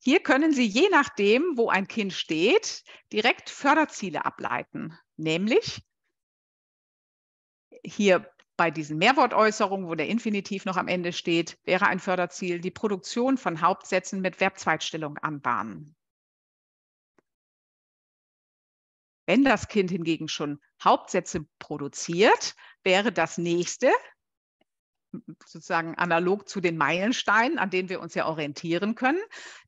Hier können Sie je nachdem, wo ein Kind steht, direkt Förderziele ableiten. Nämlich hier bei diesen Mehrwortäußerungen, wo der Infinitiv noch am Ende steht, wäre ein Förderziel die Produktion von Hauptsätzen mit Verbzweitstellung anbahnen. Wenn das Kind hingegen schon Hauptsätze produziert, wäre das nächste sozusagen analog zu den Meilensteinen, an denen wir uns ja orientieren können,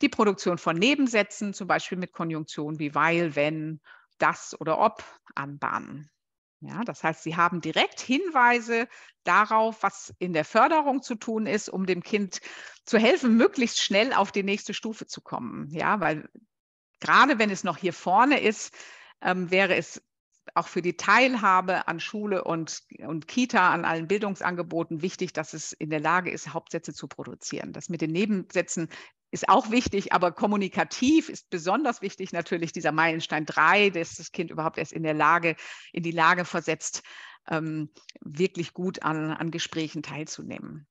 die Produktion von Nebensätzen, zum Beispiel mit Konjunktionen wie weil, wenn, das oder ob anbahnen. Ja, das heißt, sie haben direkt Hinweise darauf, was in der Förderung zu tun ist, um dem Kind zu helfen, möglichst schnell auf die nächste Stufe zu kommen. Ja, weil gerade wenn es noch hier vorne ist, ähm, wäre es auch für die Teilhabe an Schule und, und Kita, an allen Bildungsangeboten wichtig, dass es in der Lage ist, Hauptsätze zu produzieren. Das mit den Nebensätzen ist auch wichtig, aber kommunikativ ist besonders wichtig natürlich dieser Meilenstein drei, dass das Kind überhaupt erst in der Lage, in die Lage versetzt, ähm, wirklich gut an, an Gesprächen teilzunehmen.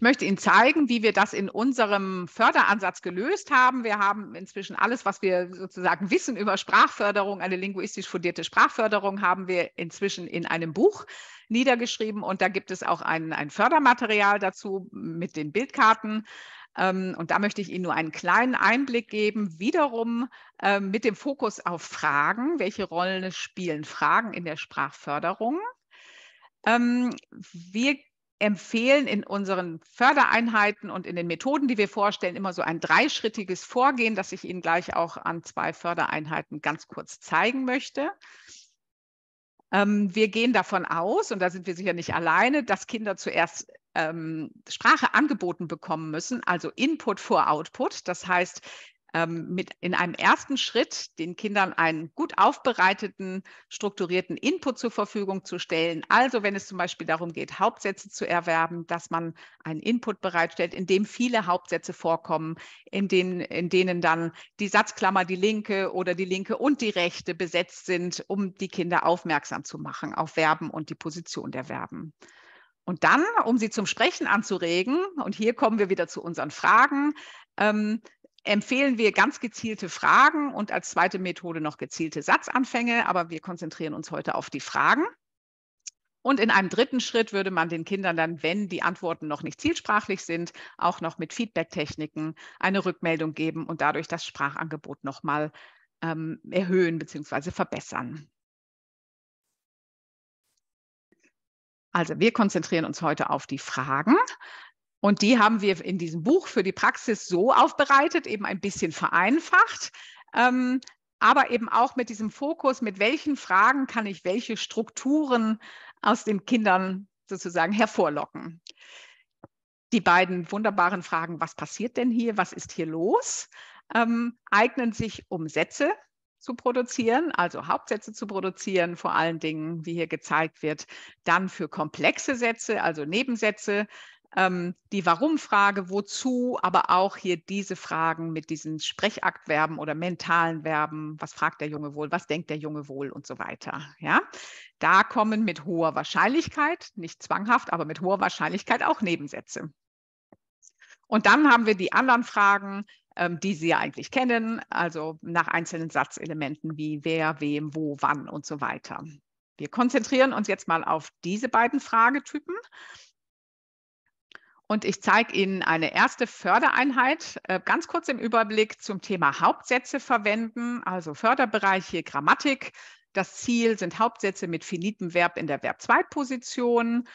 Ich möchte Ihnen zeigen, wie wir das in unserem Förderansatz gelöst haben. Wir haben inzwischen alles, was wir sozusagen wissen über Sprachförderung, eine linguistisch fundierte Sprachförderung, haben wir inzwischen in einem Buch niedergeschrieben. Und da gibt es auch ein, ein Fördermaterial dazu mit den Bildkarten. Ähm, und da möchte ich Ihnen nur einen kleinen Einblick geben, wiederum ähm, mit dem Fokus auf Fragen. Welche Rolle spielen Fragen in der Sprachförderung? Ähm, wir empfehlen in unseren Fördereinheiten und in den Methoden, die wir vorstellen, immer so ein dreischrittiges Vorgehen, das ich Ihnen gleich auch an zwei Fördereinheiten ganz kurz zeigen möchte. Ähm, wir gehen davon aus, und da sind wir sicher nicht alleine, dass Kinder zuerst ähm, Sprache angeboten bekommen müssen, also Input vor Output. Das heißt, ähm, mit in einem ersten Schritt den Kindern einen gut aufbereiteten, strukturierten Input zur Verfügung zu stellen. Also wenn es zum Beispiel darum geht, Hauptsätze zu erwerben, dass man einen Input bereitstellt, in dem viele Hauptsätze vorkommen, in denen, in denen dann die Satzklammer die linke oder die linke und die rechte besetzt sind, um die Kinder aufmerksam zu machen auf Verben und die Position der Verben. Und dann, um sie zum Sprechen anzuregen, und hier kommen wir wieder zu unseren Fragen, ähm, empfehlen wir ganz gezielte Fragen und als zweite Methode noch gezielte Satzanfänge, aber wir konzentrieren uns heute auf die Fragen. Und in einem dritten Schritt würde man den Kindern dann, wenn die Antworten noch nicht zielsprachlich sind, auch noch mit Feedback-Techniken eine Rückmeldung geben und dadurch das Sprachangebot nochmal ähm, erhöhen bzw. verbessern. Also wir konzentrieren uns heute auf die Fragen. Und die haben wir in diesem Buch für die Praxis so aufbereitet, eben ein bisschen vereinfacht, ähm, aber eben auch mit diesem Fokus, mit welchen Fragen kann ich welche Strukturen aus den Kindern sozusagen hervorlocken. Die beiden wunderbaren Fragen, was passiert denn hier, was ist hier los, ähm, eignen sich, um Sätze zu produzieren, also Hauptsätze zu produzieren, vor allen Dingen, wie hier gezeigt wird, dann für komplexe Sätze, also Nebensätze, ähm, die Warum-Frage, wozu, aber auch hier diese Fragen mit diesen Sprechaktverben oder mentalen Verben. Was fragt der Junge wohl? Was denkt der Junge wohl? Und so weiter. Ja, da kommen mit hoher Wahrscheinlichkeit, nicht zwanghaft, aber mit hoher Wahrscheinlichkeit auch Nebensätze. Und dann haben wir die anderen Fragen, ähm, die Sie ja eigentlich kennen, also nach einzelnen Satzelementen wie wer, wem, wo, wann und so weiter. Wir konzentrieren uns jetzt mal auf diese beiden Fragetypen und ich zeige Ihnen eine erste Fördereinheit, äh, ganz kurz im Überblick zum Thema Hauptsätze verwenden, also Förderbereiche, Grammatik. Das Ziel sind Hauptsätze mit finitem Verb in der Verb-2-Position.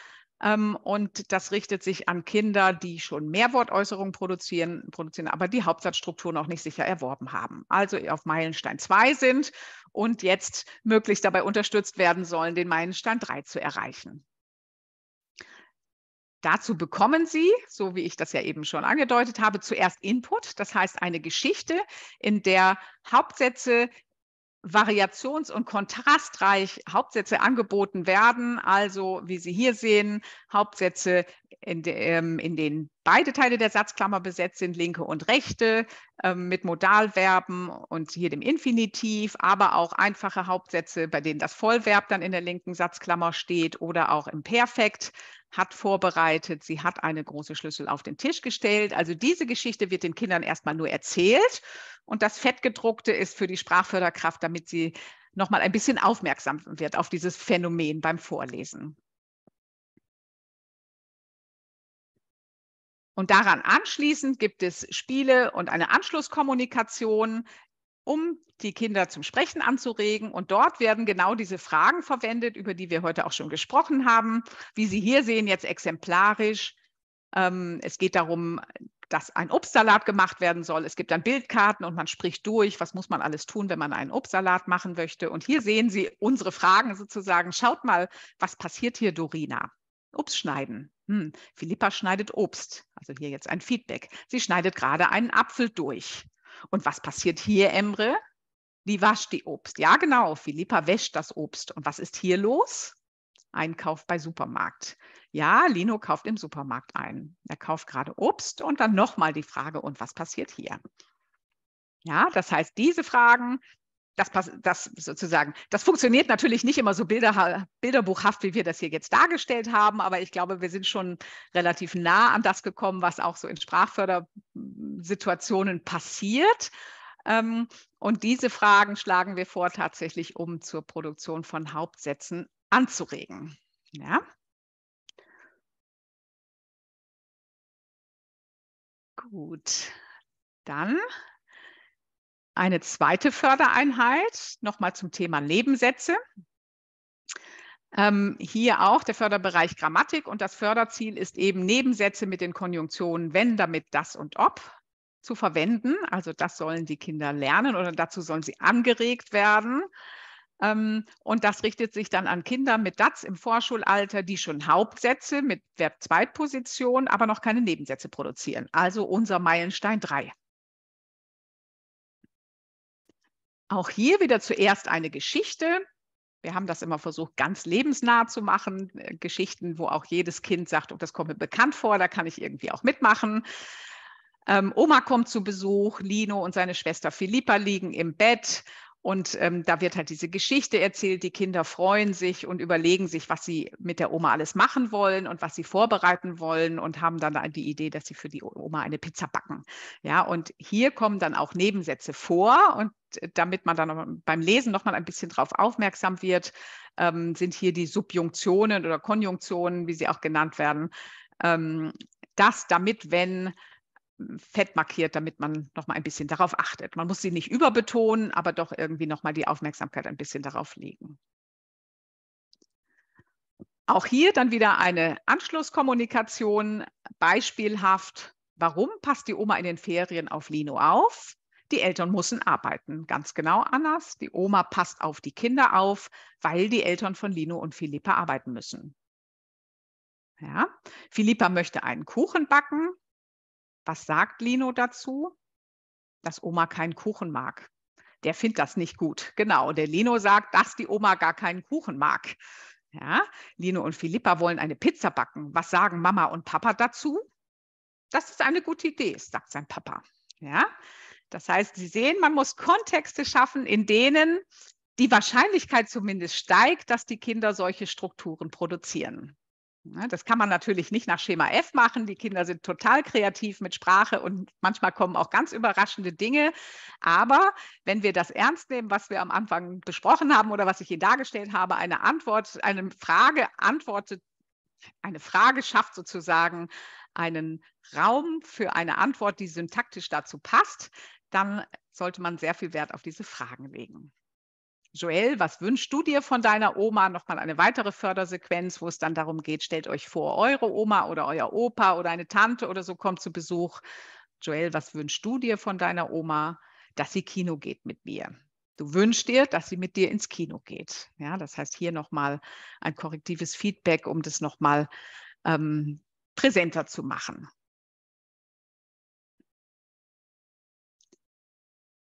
Ähm, und das richtet sich an Kinder, die schon Mehrwortäußerungen produzieren, produzieren, aber die Hauptsatzstruktur noch nicht sicher erworben haben. Also auf Meilenstein 2 sind und jetzt möglichst dabei unterstützt werden sollen, den Meilenstein 3 zu erreichen. Dazu bekommen Sie, so wie ich das ja eben schon angedeutet habe, zuerst Input, das heißt eine Geschichte, in der Hauptsätze variations- und kontrastreich Hauptsätze angeboten werden. Also, wie Sie hier sehen, Hauptsätze in, de, ähm, in denen beide Teile der Satzklammer besetzt sind, linke und rechte, ähm, mit Modalverben und hier dem Infinitiv, aber auch einfache Hauptsätze, bei denen das Vollverb dann in der linken Satzklammer steht oder auch im Perfekt hat vorbereitet, sie hat eine große Schlüssel auf den Tisch gestellt. Also diese Geschichte wird den Kindern erstmal nur erzählt und das Fettgedruckte ist für die Sprachförderkraft, damit sie nochmal ein bisschen aufmerksam wird auf dieses Phänomen beim Vorlesen. Und daran anschließend gibt es Spiele und eine Anschlusskommunikation, um die Kinder zum Sprechen anzuregen. Und dort werden genau diese Fragen verwendet, über die wir heute auch schon gesprochen haben. Wie Sie hier sehen, jetzt exemplarisch. Ähm, es geht darum, dass ein Obstsalat gemacht werden soll. Es gibt dann Bildkarten und man spricht durch, was muss man alles tun, wenn man einen Obstsalat machen möchte. Und hier sehen Sie unsere Fragen sozusagen. Schaut mal, was passiert hier, Dorina? Obst schneiden. Hm, Philippa schneidet Obst, also hier jetzt ein Feedback. Sie schneidet gerade einen Apfel durch. Und was passiert hier, Emre? Die wascht die Obst. Ja, genau. Philippa wäscht das Obst. Und was ist hier los? Einkauf bei Supermarkt. Ja, Lino kauft im Supermarkt ein. Er kauft gerade Obst und dann nochmal die Frage, und was passiert hier? Ja, das heißt, diese Fragen das, das sozusagen, das funktioniert natürlich nicht immer so Bilder, bilderbuchhaft, wie wir das hier jetzt dargestellt haben, aber ich glaube, wir sind schon relativ nah an das gekommen, was auch so in Sprachfördersituationen passiert. Ähm, und diese Fragen schlagen wir vor, tatsächlich um zur Produktion von Hauptsätzen anzuregen. Ja? Gut, dann eine zweite Fördereinheit, nochmal zum Thema Nebensätze. Ähm, hier auch der Förderbereich Grammatik und das Förderziel ist eben Nebensätze mit den Konjunktionen wenn, damit, das und ob zu verwenden. Also das sollen die Kinder lernen oder dazu sollen sie angeregt werden. Ähm, und das richtet sich dann an Kinder mit DATS im Vorschulalter, die schon Hauptsätze mit Verb-Zweitposition, aber noch keine Nebensätze produzieren. Also unser Meilenstein 3. Auch hier wieder zuerst eine Geschichte. Wir haben das immer versucht, ganz lebensnah zu machen. Äh, Geschichten, wo auch jedes Kind sagt, oh, das kommt mir bekannt vor, da kann ich irgendwie auch mitmachen. Ähm, Oma kommt zu Besuch, Lino und seine Schwester Philippa liegen im Bett und ähm, da wird halt diese Geschichte erzählt. Die Kinder freuen sich und überlegen sich, was sie mit der Oma alles machen wollen und was sie vorbereiten wollen und haben dann die Idee, dass sie für die Oma eine Pizza backen. Ja, und hier kommen dann auch Nebensätze vor und äh, damit man dann beim Lesen nochmal ein bisschen drauf aufmerksam wird, ähm, sind hier die Subjunktionen oder Konjunktionen, wie sie auch genannt werden. Ähm, das damit, wenn fett markiert, damit man nochmal ein bisschen darauf achtet. Man muss sie nicht überbetonen, aber doch irgendwie nochmal die Aufmerksamkeit ein bisschen darauf legen. Auch hier dann wieder eine Anschlusskommunikation, beispielhaft. Warum passt die Oma in den Ferien auf Lino auf? Die Eltern müssen arbeiten. Ganz genau anders. Die Oma passt auf die Kinder auf, weil die Eltern von Lino und Philippa arbeiten müssen. Ja. Philippa möchte einen Kuchen backen. Was sagt Lino dazu? Dass Oma keinen Kuchen mag. Der findet das nicht gut. Genau. Der Lino sagt, dass die Oma gar keinen Kuchen mag. Ja, Lino und Philippa wollen eine Pizza backen. Was sagen Mama und Papa dazu? Das ist eine gute Idee, sagt sein Papa. Ja, das heißt, Sie sehen, man muss Kontexte schaffen, in denen die Wahrscheinlichkeit zumindest steigt, dass die Kinder solche Strukturen produzieren. Ne, das kann man natürlich nicht nach Schema F machen. Die Kinder sind total kreativ mit Sprache und manchmal kommen auch ganz überraschende Dinge. Aber wenn wir das ernst nehmen, was wir am Anfang besprochen haben oder was ich hier dargestellt habe, eine Antwort, eine Frage antwortet, eine Frage schafft sozusagen einen Raum für eine Antwort, die syntaktisch dazu passt, dann sollte man sehr viel Wert auf diese Fragen legen. Joel, was wünschst du dir von deiner Oma? Nochmal eine weitere Fördersequenz, wo es dann darum geht, stellt euch vor, eure Oma oder euer Opa oder eine Tante oder so kommt zu Besuch. Joel, was wünschst du dir von deiner Oma? Dass sie Kino geht mit mir. Du wünschst dir, dass sie mit dir ins Kino geht. Ja, das heißt hier nochmal ein korrektives Feedback, um das nochmal ähm, präsenter zu machen.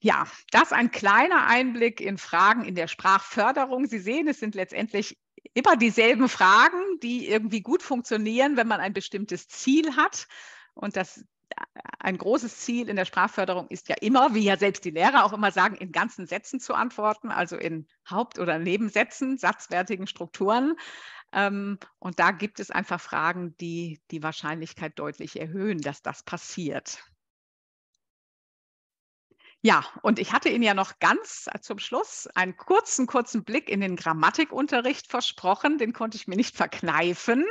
Ja, das ein kleiner Einblick in Fragen in der Sprachförderung. Sie sehen, es sind letztendlich immer dieselben Fragen, die irgendwie gut funktionieren, wenn man ein bestimmtes Ziel hat. Und das äh, ein großes Ziel in der Sprachförderung ist ja immer, wie ja selbst die Lehrer auch immer sagen, in ganzen Sätzen zu antworten, also in Haupt- oder Nebensätzen, satzwertigen Strukturen. Ähm, und da gibt es einfach Fragen, die die Wahrscheinlichkeit deutlich erhöhen, dass das passiert. Ja, und ich hatte Ihnen ja noch ganz äh, zum Schluss einen kurzen, kurzen Blick in den Grammatikunterricht versprochen. Den konnte ich mir nicht verkneifen.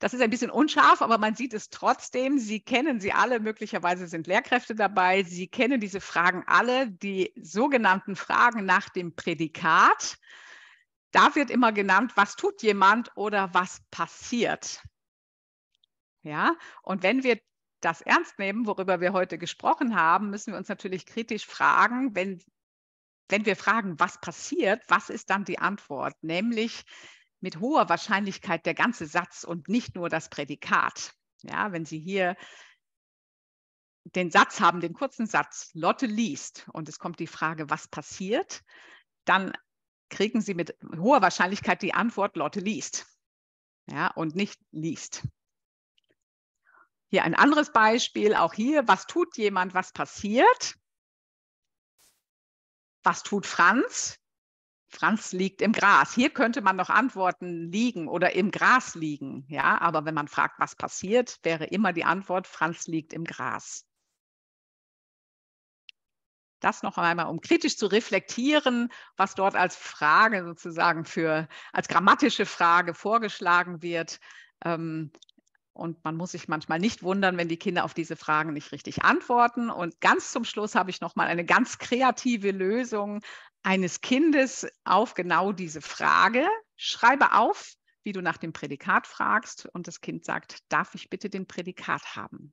Das ist ein bisschen unscharf, aber man sieht es trotzdem. Sie kennen sie alle, möglicherweise sind Lehrkräfte dabei. Sie kennen diese Fragen alle, die sogenannten Fragen nach dem Prädikat. Da wird immer genannt, was tut jemand oder was passiert. Ja, und wenn wir das ernst nehmen, worüber wir heute gesprochen haben, müssen wir uns natürlich kritisch fragen, wenn, wenn wir fragen, was passiert, was ist dann die Antwort? Nämlich mit hoher Wahrscheinlichkeit der ganze Satz und nicht nur das Prädikat. Ja, wenn Sie hier den Satz haben, den kurzen Satz, Lotte liest und es kommt die Frage, was passiert, dann kriegen Sie mit hoher Wahrscheinlichkeit die Antwort, Lotte liest. Ja, und nicht liest. Hier ein anderes Beispiel, auch hier, was tut jemand, was passiert? Was tut Franz? Franz liegt im Gras. Hier könnte man noch antworten, liegen oder im Gras liegen. Ja, aber wenn man fragt, was passiert, wäre immer die Antwort, Franz liegt im Gras. Das noch einmal, um kritisch zu reflektieren, was dort als Frage sozusagen für, als grammatische Frage vorgeschlagen wird. Ähm, und man muss sich manchmal nicht wundern, wenn die Kinder auf diese Fragen nicht richtig antworten. Und ganz zum Schluss habe ich nochmal eine ganz kreative Lösung eines Kindes auf genau diese Frage. Schreibe auf, wie du nach dem Prädikat fragst. Und das Kind sagt, darf ich bitte den Prädikat haben?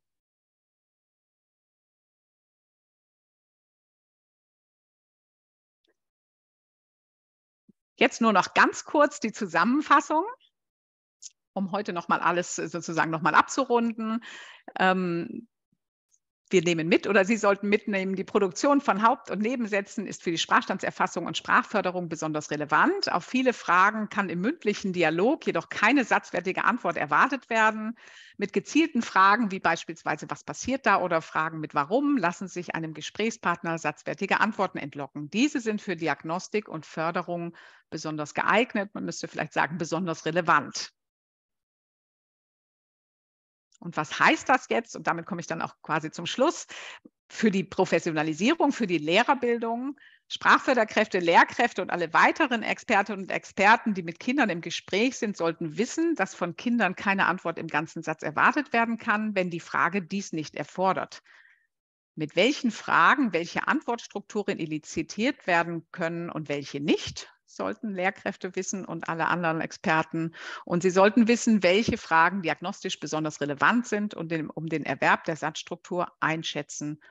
Jetzt nur noch ganz kurz die Zusammenfassung um heute nochmal alles äh, sozusagen nochmal abzurunden. Ähm, wir nehmen mit oder Sie sollten mitnehmen, die Produktion von Haupt- und Nebensätzen ist für die Sprachstandserfassung und Sprachförderung besonders relevant. Auf viele Fragen kann im mündlichen Dialog jedoch keine satzwertige Antwort erwartet werden. Mit gezielten Fragen wie beispielsweise was passiert da oder Fragen mit warum lassen sich einem Gesprächspartner satzwertige Antworten entlocken. Diese sind für Diagnostik und Förderung besonders geeignet, man müsste vielleicht sagen besonders relevant. Und was heißt das jetzt? Und damit komme ich dann auch quasi zum Schluss. Für die Professionalisierung, für die Lehrerbildung, Sprachförderkräfte, Lehrkräfte und alle weiteren Expertinnen und Experten, die mit Kindern im Gespräch sind, sollten wissen, dass von Kindern keine Antwort im ganzen Satz erwartet werden kann, wenn die Frage dies nicht erfordert. Mit welchen Fragen welche Antwortstrukturen elizitiert werden können und welche nicht, sollten Lehrkräfte wissen und alle anderen Experten. Und sie sollten wissen, welche Fragen diagnostisch besonders relevant sind, um den, um den Erwerb der Satzstruktur einschätzen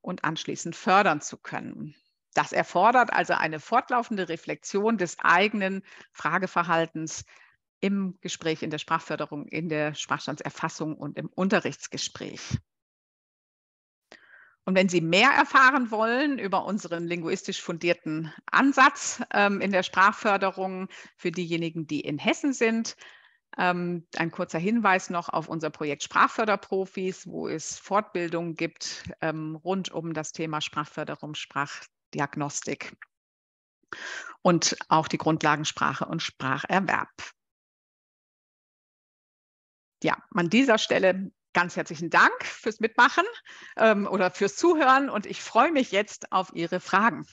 und anschließend fördern zu können. Das erfordert also eine fortlaufende Reflexion des eigenen Frageverhaltens im Gespräch, in der Sprachförderung, in der Sprachstandserfassung und im Unterrichtsgespräch. Und wenn Sie mehr erfahren wollen über unseren linguistisch fundierten Ansatz ähm, in der Sprachförderung für diejenigen, die in Hessen sind, ähm, ein kurzer Hinweis noch auf unser Projekt Sprachförderprofis, wo es Fortbildungen gibt ähm, rund um das Thema Sprachförderung, Sprachdiagnostik und auch die Grundlagensprache und Spracherwerb. Ja, an dieser Stelle ganz herzlichen Dank fürs Mitmachen ähm, oder fürs Zuhören und ich freue mich jetzt auf Ihre Fragen.